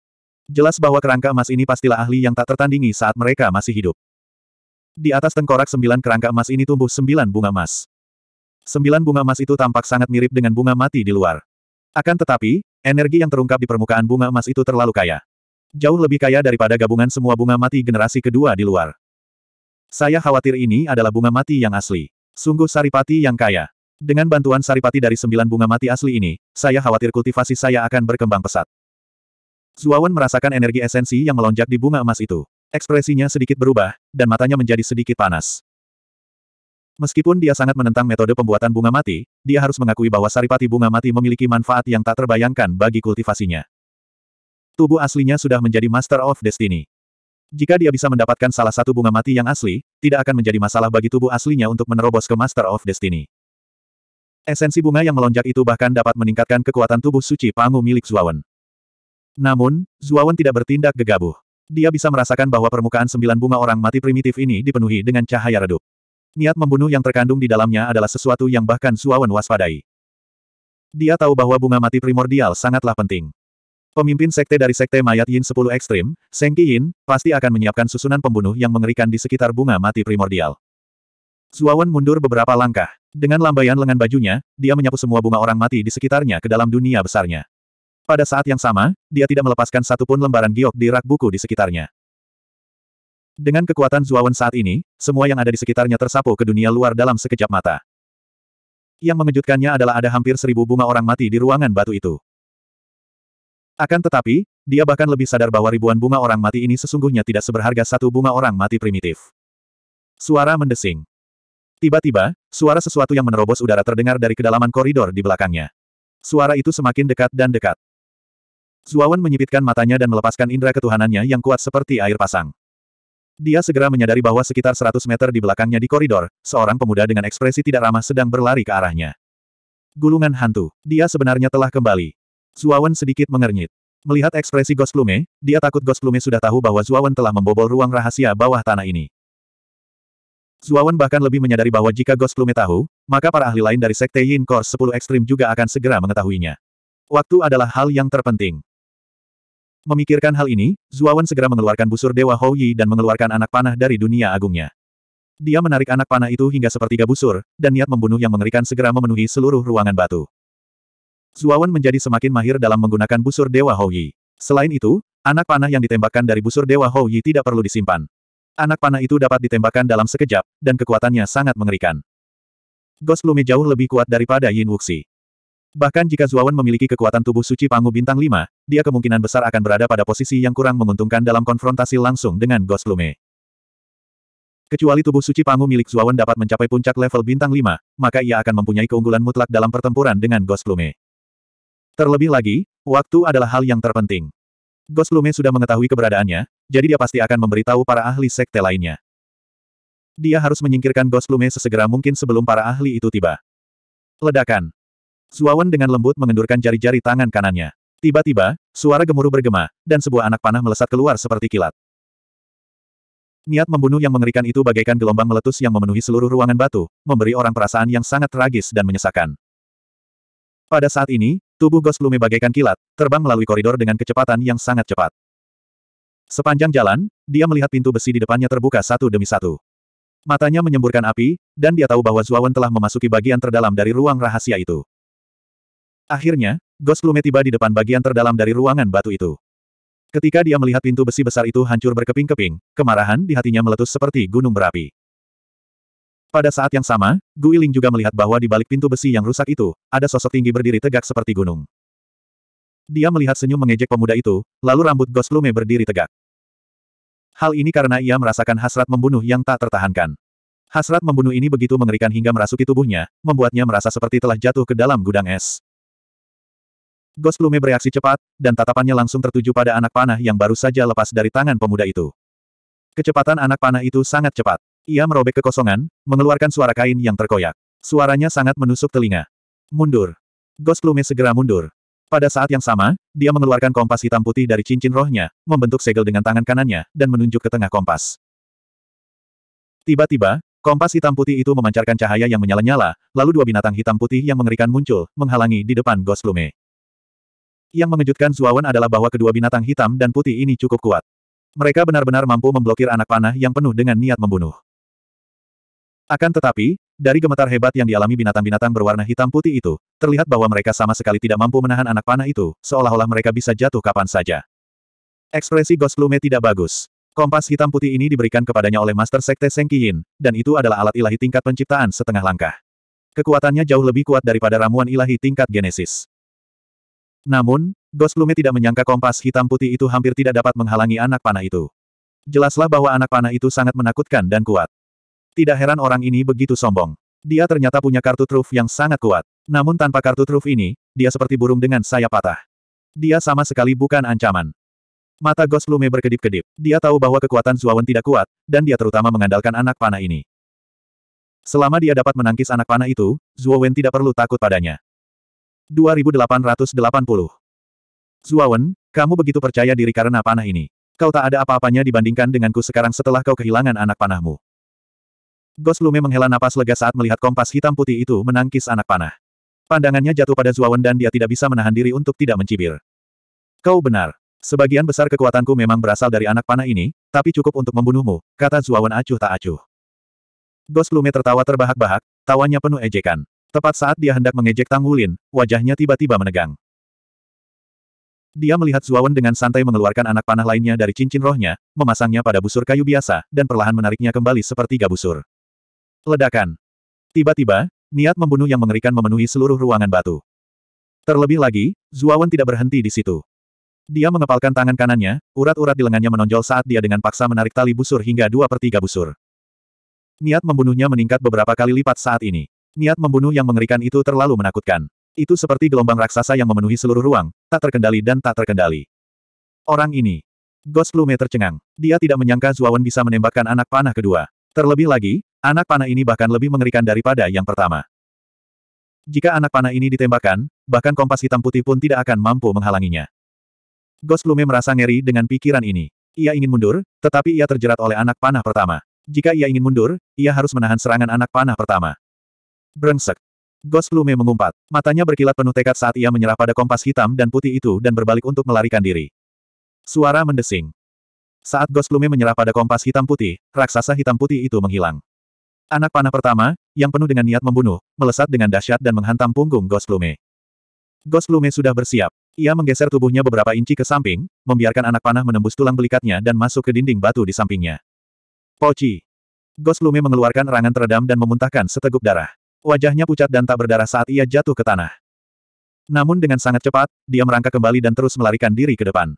Jelas bahwa kerangka emas ini pastilah ahli yang tak tertandingi saat mereka masih hidup. Di atas tengkorak sembilan kerangka emas ini tumbuh sembilan bunga emas. Sembilan bunga emas itu tampak sangat mirip dengan bunga mati di luar. Akan tetapi, energi yang terungkap di permukaan bunga emas itu terlalu kaya. Jauh lebih kaya daripada gabungan semua bunga mati generasi kedua di luar. Saya khawatir ini adalah bunga mati yang asli. Sungguh saripati yang kaya. Dengan bantuan saripati dari sembilan bunga mati asli ini, saya khawatir kultivasi saya akan berkembang pesat. Zuawan merasakan energi esensi yang melonjak di bunga emas itu. Ekspresinya sedikit berubah, dan matanya menjadi sedikit panas. Meskipun dia sangat menentang metode pembuatan bunga mati, dia harus mengakui bahwa saripati bunga mati memiliki manfaat yang tak terbayangkan bagi kultivasinya. Tubuh aslinya sudah menjadi Master of Destiny. Jika dia bisa mendapatkan salah satu bunga mati yang asli, tidak akan menjadi masalah bagi tubuh aslinya untuk menerobos ke Master of Destiny. Esensi bunga yang melonjak itu bahkan dapat meningkatkan kekuatan tubuh suci Pangu milik Zuawan. Namun, Zuawan tidak bertindak gegabah. Dia bisa merasakan bahwa permukaan sembilan bunga orang mati primitif ini dipenuhi dengan cahaya redup. Niat membunuh yang terkandung di dalamnya adalah sesuatu yang bahkan Zuawan waspadai. Dia tahu bahwa bunga mati primordial sangatlah penting. Pemimpin sekte dari sekte mayat Yin 10 Ekstrim, Seng Yin, pasti akan menyiapkan susunan pembunuh yang mengerikan di sekitar bunga mati primordial. Suawan mundur beberapa langkah. Dengan lambaian lengan bajunya, dia menyapu semua bunga orang mati di sekitarnya ke dalam dunia besarnya. Pada saat yang sama, dia tidak melepaskan satupun lembaran giok di rak buku di sekitarnya. Dengan kekuatan Zuawan saat ini, semua yang ada di sekitarnya tersapu ke dunia luar dalam sekejap mata. Yang mengejutkannya adalah ada hampir seribu bunga orang mati di ruangan batu itu. Akan tetapi, dia bahkan lebih sadar bahwa ribuan bunga orang mati ini sesungguhnya tidak seberharga satu bunga orang mati primitif. Suara mendesing. Tiba-tiba, suara sesuatu yang menerobos udara terdengar dari kedalaman koridor di belakangnya. Suara itu semakin dekat dan dekat. Zuawan menyipitkan matanya dan melepaskan indera ketuhanannya yang kuat seperti air pasang. Dia segera menyadari bahwa sekitar 100 meter di belakangnya di koridor, seorang pemuda dengan ekspresi tidak ramah sedang berlari ke arahnya. Gulungan hantu. Dia sebenarnya telah kembali. Zuawan sedikit mengernyit. Melihat ekspresi Gosplume, dia takut Gosplume sudah tahu bahwa Zuawan telah membobol ruang rahasia bawah tanah ini. Zuawan bahkan lebih menyadari bahwa jika Ghost Plume tahu, maka para ahli lain dari Sekte Yin Course 10 Ekstrim juga akan segera mengetahuinya. Waktu adalah hal yang terpenting. Memikirkan hal ini, Zuawan segera mengeluarkan busur Dewa Houyi dan mengeluarkan anak panah dari dunia agungnya. Dia menarik anak panah itu hingga sepertiga busur, dan niat membunuh yang mengerikan segera memenuhi seluruh ruangan batu. Zuawan menjadi semakin mahir dalam menggunakan busur Dewa Houyi. Selain itu, anak panah yang ditembakkan dari busur Dewa Houyi tidak perlu disimpan. Anak panah itu dapat ditembakkan dalam sekejap, dan kekuatannya sangat mengerikan. Ghost Plume jauh lebih kuat daripada Yin Wuxi. Bahkan jika Zuawan memiliki kekuatan tubuh suci Pangu Bintang 5, dia kemungkinan besar akan berada pada posisi yang kurang menguntungkan dalam konfrontasi langsung dengan Ghost Plume. Kecuali tubuh suci Pangu milik Zuawan dapat mencapai puncak level Bintang 5, maka ia akan mempunyai keunggulan mutlak dalam pertempuran dengan Ghost Plume. Terlebih lagi, waktu adalah hal yang terpenting. Goslume sudah mengetahui keberadaannya, jadi dia pasti akan memberitahu para ahli sekte lainnya. Dia harus menyingkirkan Goslume sesegera mungkin sebelum para ahli itu tiba. Ledakan. Zuawan dengan lembut mengendurkan jari-jari tangan kanannya. Tiba-tiba, suara gemuruh bergema, dan sebuah anak panah melesat keluar seperti kilat. Niat membunuh yang mengerikan itu bagaikan gelombang meletus yang memenuhi seluruh ruangan batu, memberi orang perasaan yang sangat tragis dan menyesakan. Pada saat ini, Tubuh Ghost Lume bagaikan kilat, terbang melalui koridor dengan kecepatan yang sangat cepat. Sepanjang jalan, dia melihat pintu besi di depannya terbuka satu demi satu. Matanya menyemburkan api, dan dia tahu bahwa Zuawan telah memasuki bagian terdalam dari ruang rahasia itu. Akhirnya, Ghost Lume tiba di depan bagian terdalam dari ruangan batu itu. Ketika dia melihat pintu besi besar itu hancur berkeping-keping, kemarahan di hatinya meletus seperti gunung berapi. Pada saat yang sama, Guiling juga melihat bahwa di balik pintu besi yang rusak itu, ada sosok tinggi berdiri tegak seperti gunung. Dia melihat senyum mengejek pemuda itu, lalu rambut Ghost Lume berdiri tegak. Hal ini karena ia merasakan hasrat membunuh yang tak tertahankan. Hasrat membunuh ini begitu mengerikan hingga merasuki tubuhnya, membuatnya merasa seperti telah jatuh ke dalam gudang es. Ghost Lume bereaksi cepat, dan tatapannya langsung tertuju pada anak panah yang baru saja lepas dari tangan pemuda itu. Kecepatan anak panah itu sangat cepat. Ia merobek kekosongan, mengeluarkan suara kain yang terkoyak. Suaranya sangat menusuk telinga. Mundur. Ghost Plume segera mundur. Pada saat yang sama, dia mengeluarkan kompas hitam putih dari cincin rohnya, membentuk segel dengan tangan kanannya, dan menunjuk ke tengah kompas. Tiba-tiba, kompas hitam putih itu memancarkan cahaya yang menyala-nyala, lalu dua binatang hitam putih yang mengerikan muncul, menghalangi di depan Ghost Plume. Yang mengejutkan Zuawan adalah bahwa kedua binatang hitam dan putih ini cukup kuat. Mereka benar-benar mampu memblokir anak panah yang penuh dengan niat membunuh. Akan tetapi, dari gemetar hebat yang dialami binatang-binatang berwarna hitam putih itu, terlihat bahwa mereka sama sekali tidak mampu menahan anak panah itu, seolah-olah mereka bisa jatuh kapan saja. Ekspresi Goslume tidak bagus. Kompas hitam putih ini diberikan kepadanya oleh Master Sekte Sengkiyin, dan itu adalah alat ilahi tingkat penciptaan setengah langkah. Kekuatannya jauh lebih kuat daripada ramuan ilahi tingkat Genesis. Namun, Goslume tidak menyangka kompas hitam putih itu hampir tidak dapat menghalangi anak panah itu. Jelaslah bahwa anak panah itu sangat menakutkan dan kuat. Tidak heran orang ini begitu sombong. Dia ternyata punya kartu truf yang sangat kuat. Namun tanpa kartu truf ini, dia seperti burung dengan sayap patah. Dia sama sekali bukan ancaman. Mata Ghost Lume berkedip-kedip. Dia tahu bahwa kekuatan Zuawan tidak kuat, dan dia terutama mengandalkan anak panah ini. Selama dia dapat menangkis anak panah itu, Zuawan tidak perlu takut padanya. 2880 Zuawan, kamu begitu percaya diri karena panah ini. Kau tak ada apa-apanya dibandingkan denganku sekarang setelah kau kehilangan anak panahmu. Goslume menghela napas lega saat melihat kompas hitam putih itu menangkis anak panah. Pandangannya jatuh pada Zuawan dan dia tidak bisa menahan diri untuk tidak mencibir. Kau benar. Sebagian besar kekuatanku memang berasal dari anak panah ini, tapi cukup untuk membunuhmu, kata Zuawan acuh tak acuh. Goslume tertawa terbahak-bahak, tawanya penuh ejekan. Tepat saat dia hendak mengejek Tang Wulin, wajahnya tiba-tiba menegang. Dia melihat Zuawan dengan santai mengeluarkan anak panah lainnya dari cincin rohnya, memasangnya pada busur kayu biasa, dan perlahan menariknya kembali sepertiga busur. Ledakan. Tiba-tiba, niat membunuh yang mengerikan memenuhi seluruh ruangan batu. Terlebih lagi, Zuawan tidak berhenti di situ. Dia mengepalkan tangan kanannya, urat-urat di lengannya menonjol saat dia dengan paksa menarik tali busur hingga dua per tiga busur. Niat membunuhnya meningkat beberapa kali lipat saat ini. Niat membunuh yang mengerikan itu terlalu menakutkan. Itu seperti gelombang raksasa yang memenuhi seluruh ruang, tak terkendali dan tak terkendali. Orang ini. Ghost Plume tercengang. Dia tidak menyangka Zuawan bisa menembakkan anak panah kedua. Terlebih lagi, anak panah ini bahkan lebih mengerikan daripada yang pertama. Jika anak panah ini ditembakkan, bahkan kompas hitam putih pun tidak akan mampu menghalanginya. Ghost Lume merasa ngeri dengan pikiran ini. Ia ingin mundur, tetapi ia terjerat oleh anak panah pertama. Jika ia ingin mundur, ia harus menahan serangan anak panah pertama. Brengsek. Ghost Lume mengumpat. Matanya berkilat penuh tekad saat ia menyerah pada kompas hitam dan putih itu dan berbalik untuk melarikan diri. Suara mendesing. Saat Ghost Plume menyerah pada kompas hitam putih, raksasa hitam putih itu menghilang. Anak panah pertama, yang penuh dengan niat membunuh, melesat dengan dahsyat dan menghantam punggung Ghost Ghost Plume sudah bersiap. Ia menggeser tubuhnya beberapa inci ke samping, membiarkan anak panah menembus tulang belikatnya dan masuk ke dinding batu di sampingnya. Poci. Plume mengeluarkan rangan teredam dan memuntahkan seteguk darah. Wajahnya pucat dan tak berdarah saat ia jatuh ke tanah. Namun dengan sangat cepat, dia merangkak kembali dan terus melarikan diri ke depan.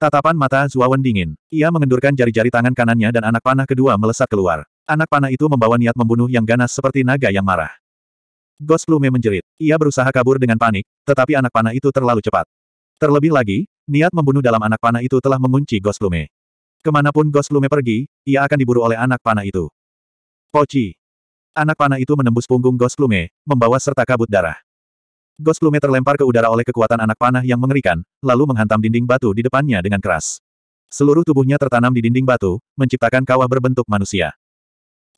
Tatapan mata Zuawan dingin. Ia mengendurkan jari-jari tangan kanannya dan anak panah kedua melesat keluar. Anak panah itu membawa niat membunuh yang ganas seperti naga yang marah. Ghost Plume menjerit. Ia berusaha kabur dengan panik, tetapi anak panah itu terlalu cepat. Terlebih lagi, niat membunuh dalam anak panah itu telah mengunci Ghost Plume. Kemanapun Ghost Plume pergi, ia akan diburu oleh anak panah itu. Poci. Anak panah itu menembus punggung Ghost Plume, membawa serta kabut darah. Ghost Plume terlempar ke udara oleh kekuatan anak panah yang mengerikan, lalu menghantam dinding batu di depannya dengan keras. Seluruh tubuhnya tertanam di dinding batu, menciptakan kawah berbentuk manusia.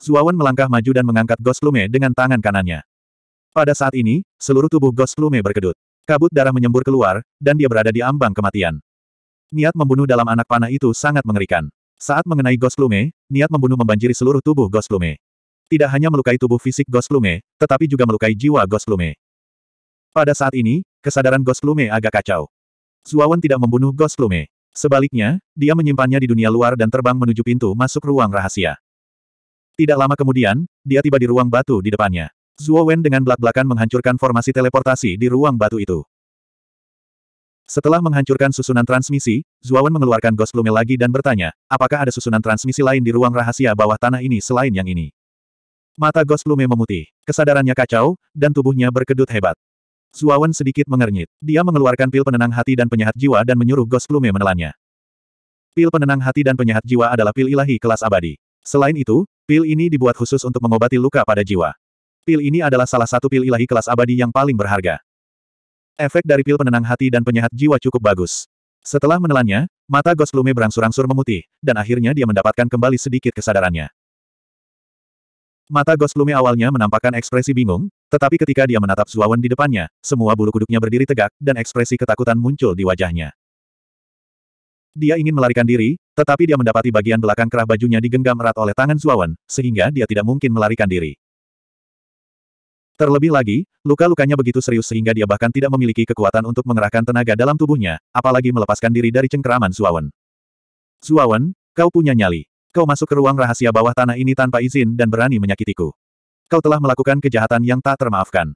Zuawan melangkah maju dan mengangkat Ghost Plume dengan tangan kanannya. Pada saat ini, seluruh tubuh Ghost Plume berkedut. Kabut darah menyembur keluar, dan dia berada di ambang kematian. Niat membunuh dalam anak panah itu sangat mengerikan. Saat mengenai Ghost Plume, niat membunuh membanjiri seluruh tubuh Ghost Plume. Tidak hanya melukai tubuh fisik Ghost Plume, tetapi juga melukai jiwa Ghost Plume. Pada saat ini, kesadaran Ghost Plume agak kacau. Zuawan tidak membunuh Ghost Plume. Sebaliknya, dia menyimpannya di dunia luar dan terbang menuju pintu masuk ruang rahasia. Tidak lama kemudian, dia tiba di ruang batu di depannya. Zuo Wen dengan belak-belakan menghancurkan formasi teleportasi di ruang batu itu. Setelah menghancurkan susunan transmisi, Zuo Wen mengeluarkan Ghost Plume lagi dan bertanya, apakah ada susunan transmisi lain di ruang rahasia bawah tanah ini selain yang ini? Mata Ghost Plume memutih, kesadarannya kacau, dan tubuhnya berkedut hebat. Suawan sedikit mengernyit. Dia mengeluarkan pil penenang hati dan penyehat jiwa dan menyuruh Ghost Plume menelannya. Pil penenang hati dan penyehat jiwa adalah pil ilahi kelas abadi. Selain itu, pil ini dibuat khusus untuk mengobati luka pada jiwa. Pil ini adalah salah satu pil ilahi kelas abadi yang paling berharga. Efek dari pil penenang hati dan penyehat jiwa cukup bagus. Setelah menelannya, mata Ghost Plume berangsur-angsur memutih, dan akhirnya dia mendapatkan kembali sedikit kesadarannya. Mata Ghost Plume awalnya menampakkan ekspresi bingung, tetapi ketika dia menatap Zuawan di depannya, semua bulu kuduknya berdiri tegak, dan ekspresi ketakutan muncul di wajahnya. Dia ingin melarikan diri, tetapi dia mendapati bagian belakang kerah bajunya digenggam erat oleh tangan Zuawan, sehingga dia tidak mungkin melarikan diri. Terlebih lagi, luka-lukanya begitu serius sehingga dia bahkan tidak memiliki kekuatan untuk mengerahkan tenaga dalam tubuhnya, apalagi melepaskan diri dari cengkeraman Zuawan. Zuawan, kau punya nyali. Kau masuk ke ruang rahasia bawah tanah ini tanpa izin dan berani menyakitiku. Kau telah melakukan kejahatan yang tak termaafkan.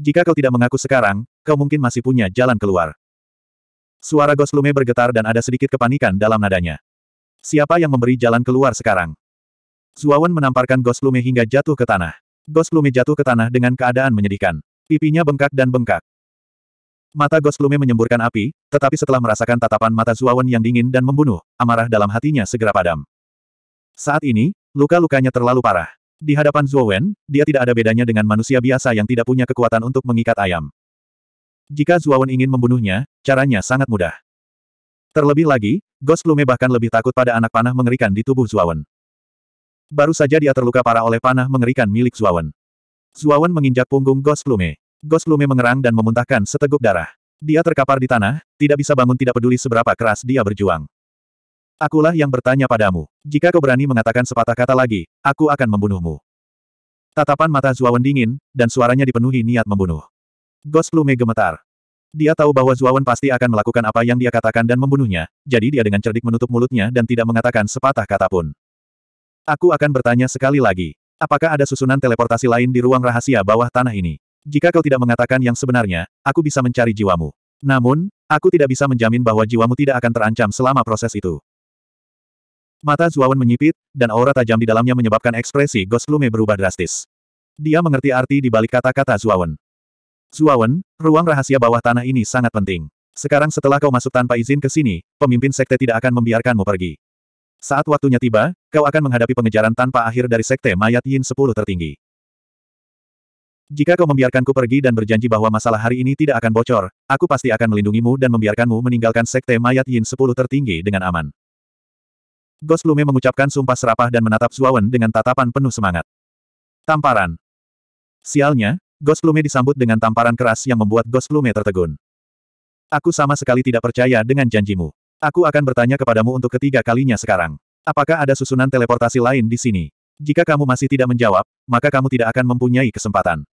Jika kau tidak mengaku sekarang, kau mungkin masih punya jalan keluar. Suara Goslume bergetar dan ada sedikit kepanikan dalam nadanya. Siapa yang memberi jalan keluar sekarang? Zuawan menamparkan Goslume hingga jatuh ke tanah. Goslume jatuh ke tanah dengan keadaan menyedihkan. Pipinya bengkak dan bengkak. Mata Goslume menyemburkan api, tetapi setelah merasakan tatapan mata Zuawan yang dingin dan membunuh, amarah dalam hatinya segera padam. Saat ini, luka-lukanya terlalu parah. Di hadapan Zhou Wen, dia tidak ada bedanya dengan manusia biasa yang tidak punya kekuatan untuk mengikat ayam. Jika Zhou Wen ingin membunuhnya, caranya sangat mudah. Terlebih lagi, Ghost Plume bahkan lebih takut pada anak panah mengerikan di tubuh Zhou Wen. Baru saja dia terluka parah oleh panah mengerikan milik Zhou Wen. Zhou Wen menginjak punggung Ghost Plume. Ghost Plume mengerang dan memuntahkan seteguk darah. Dia terkapar di tanah, tidak bisa bangun tidak peduli seberapa keras dia berjuang. Akulah yang bertanya padamu. Jika kau berani mengatakan sepatah kata lagi, aku akan membunuhmu. Tatapan mata Zuawan dingin, dan suaranya dipenuhi niat membunuh. Plume gemetar. Dia tahu bahwa Zuawan pasti akan melakukan apa yang dia katakan dan membunuhnya, jadi dia dengan cerdik menutup mulutnya dan tidak mengatakan sepatah kata pun. Aku akan bertanya sekali lagi. Apakah ada susunan teleportasi lain di ruang rahasia bawah tanah ini? Jika kau tidak mengatakan yang sebenarnya, aku bisa mencari jiwamu. Namun, aku tidak bisa menjamin bahwa jiwamu tidak akan terancam selama proses itu. Mata Zuawan menyipit, dan aura tajam di dalamnya menyebabkan ekspresi Ghost Lume berubah drastis. Dia mengerti arti di balik kata-kata Zuawan. Zuawan, ruang rahasia bawah tanah ini sangat penting. Sekarang setelah kau masuk tanpa izin ke sini, pemimpin sekte tidak akan membiarkanmu pergi. Saat waktunya tiba, kau akan menghadapi pengejaran tanpa akhir dari sekte mayat Yin 10 tertinggi. Jika kau membiarkanku pergi dan berjanji bahwa masalah hari ini tidak akan bocor, aku pasti akan melindungimu dan membiarkanmu meninggalkan sekte mayat Yin 10 tertinggi dengan aman. Goslume mengucapkan sumpah serapah dan menatap Zuawan dengan tatapan penuh semangat. Tamparan. Sialnya, Goslume disambut dengan tamparan keras yang membuat Goslume tertegun. Aku sama sekali tidak percaya dengan janjimu. Aku akan bertanya kepadamu untuk ketiga kalinya sekarang. Apakah ada susunan teleportasi lain di sini? Jika kamu masih tidak menjawab, maka kamu tidak akan mempunyai kesempatan.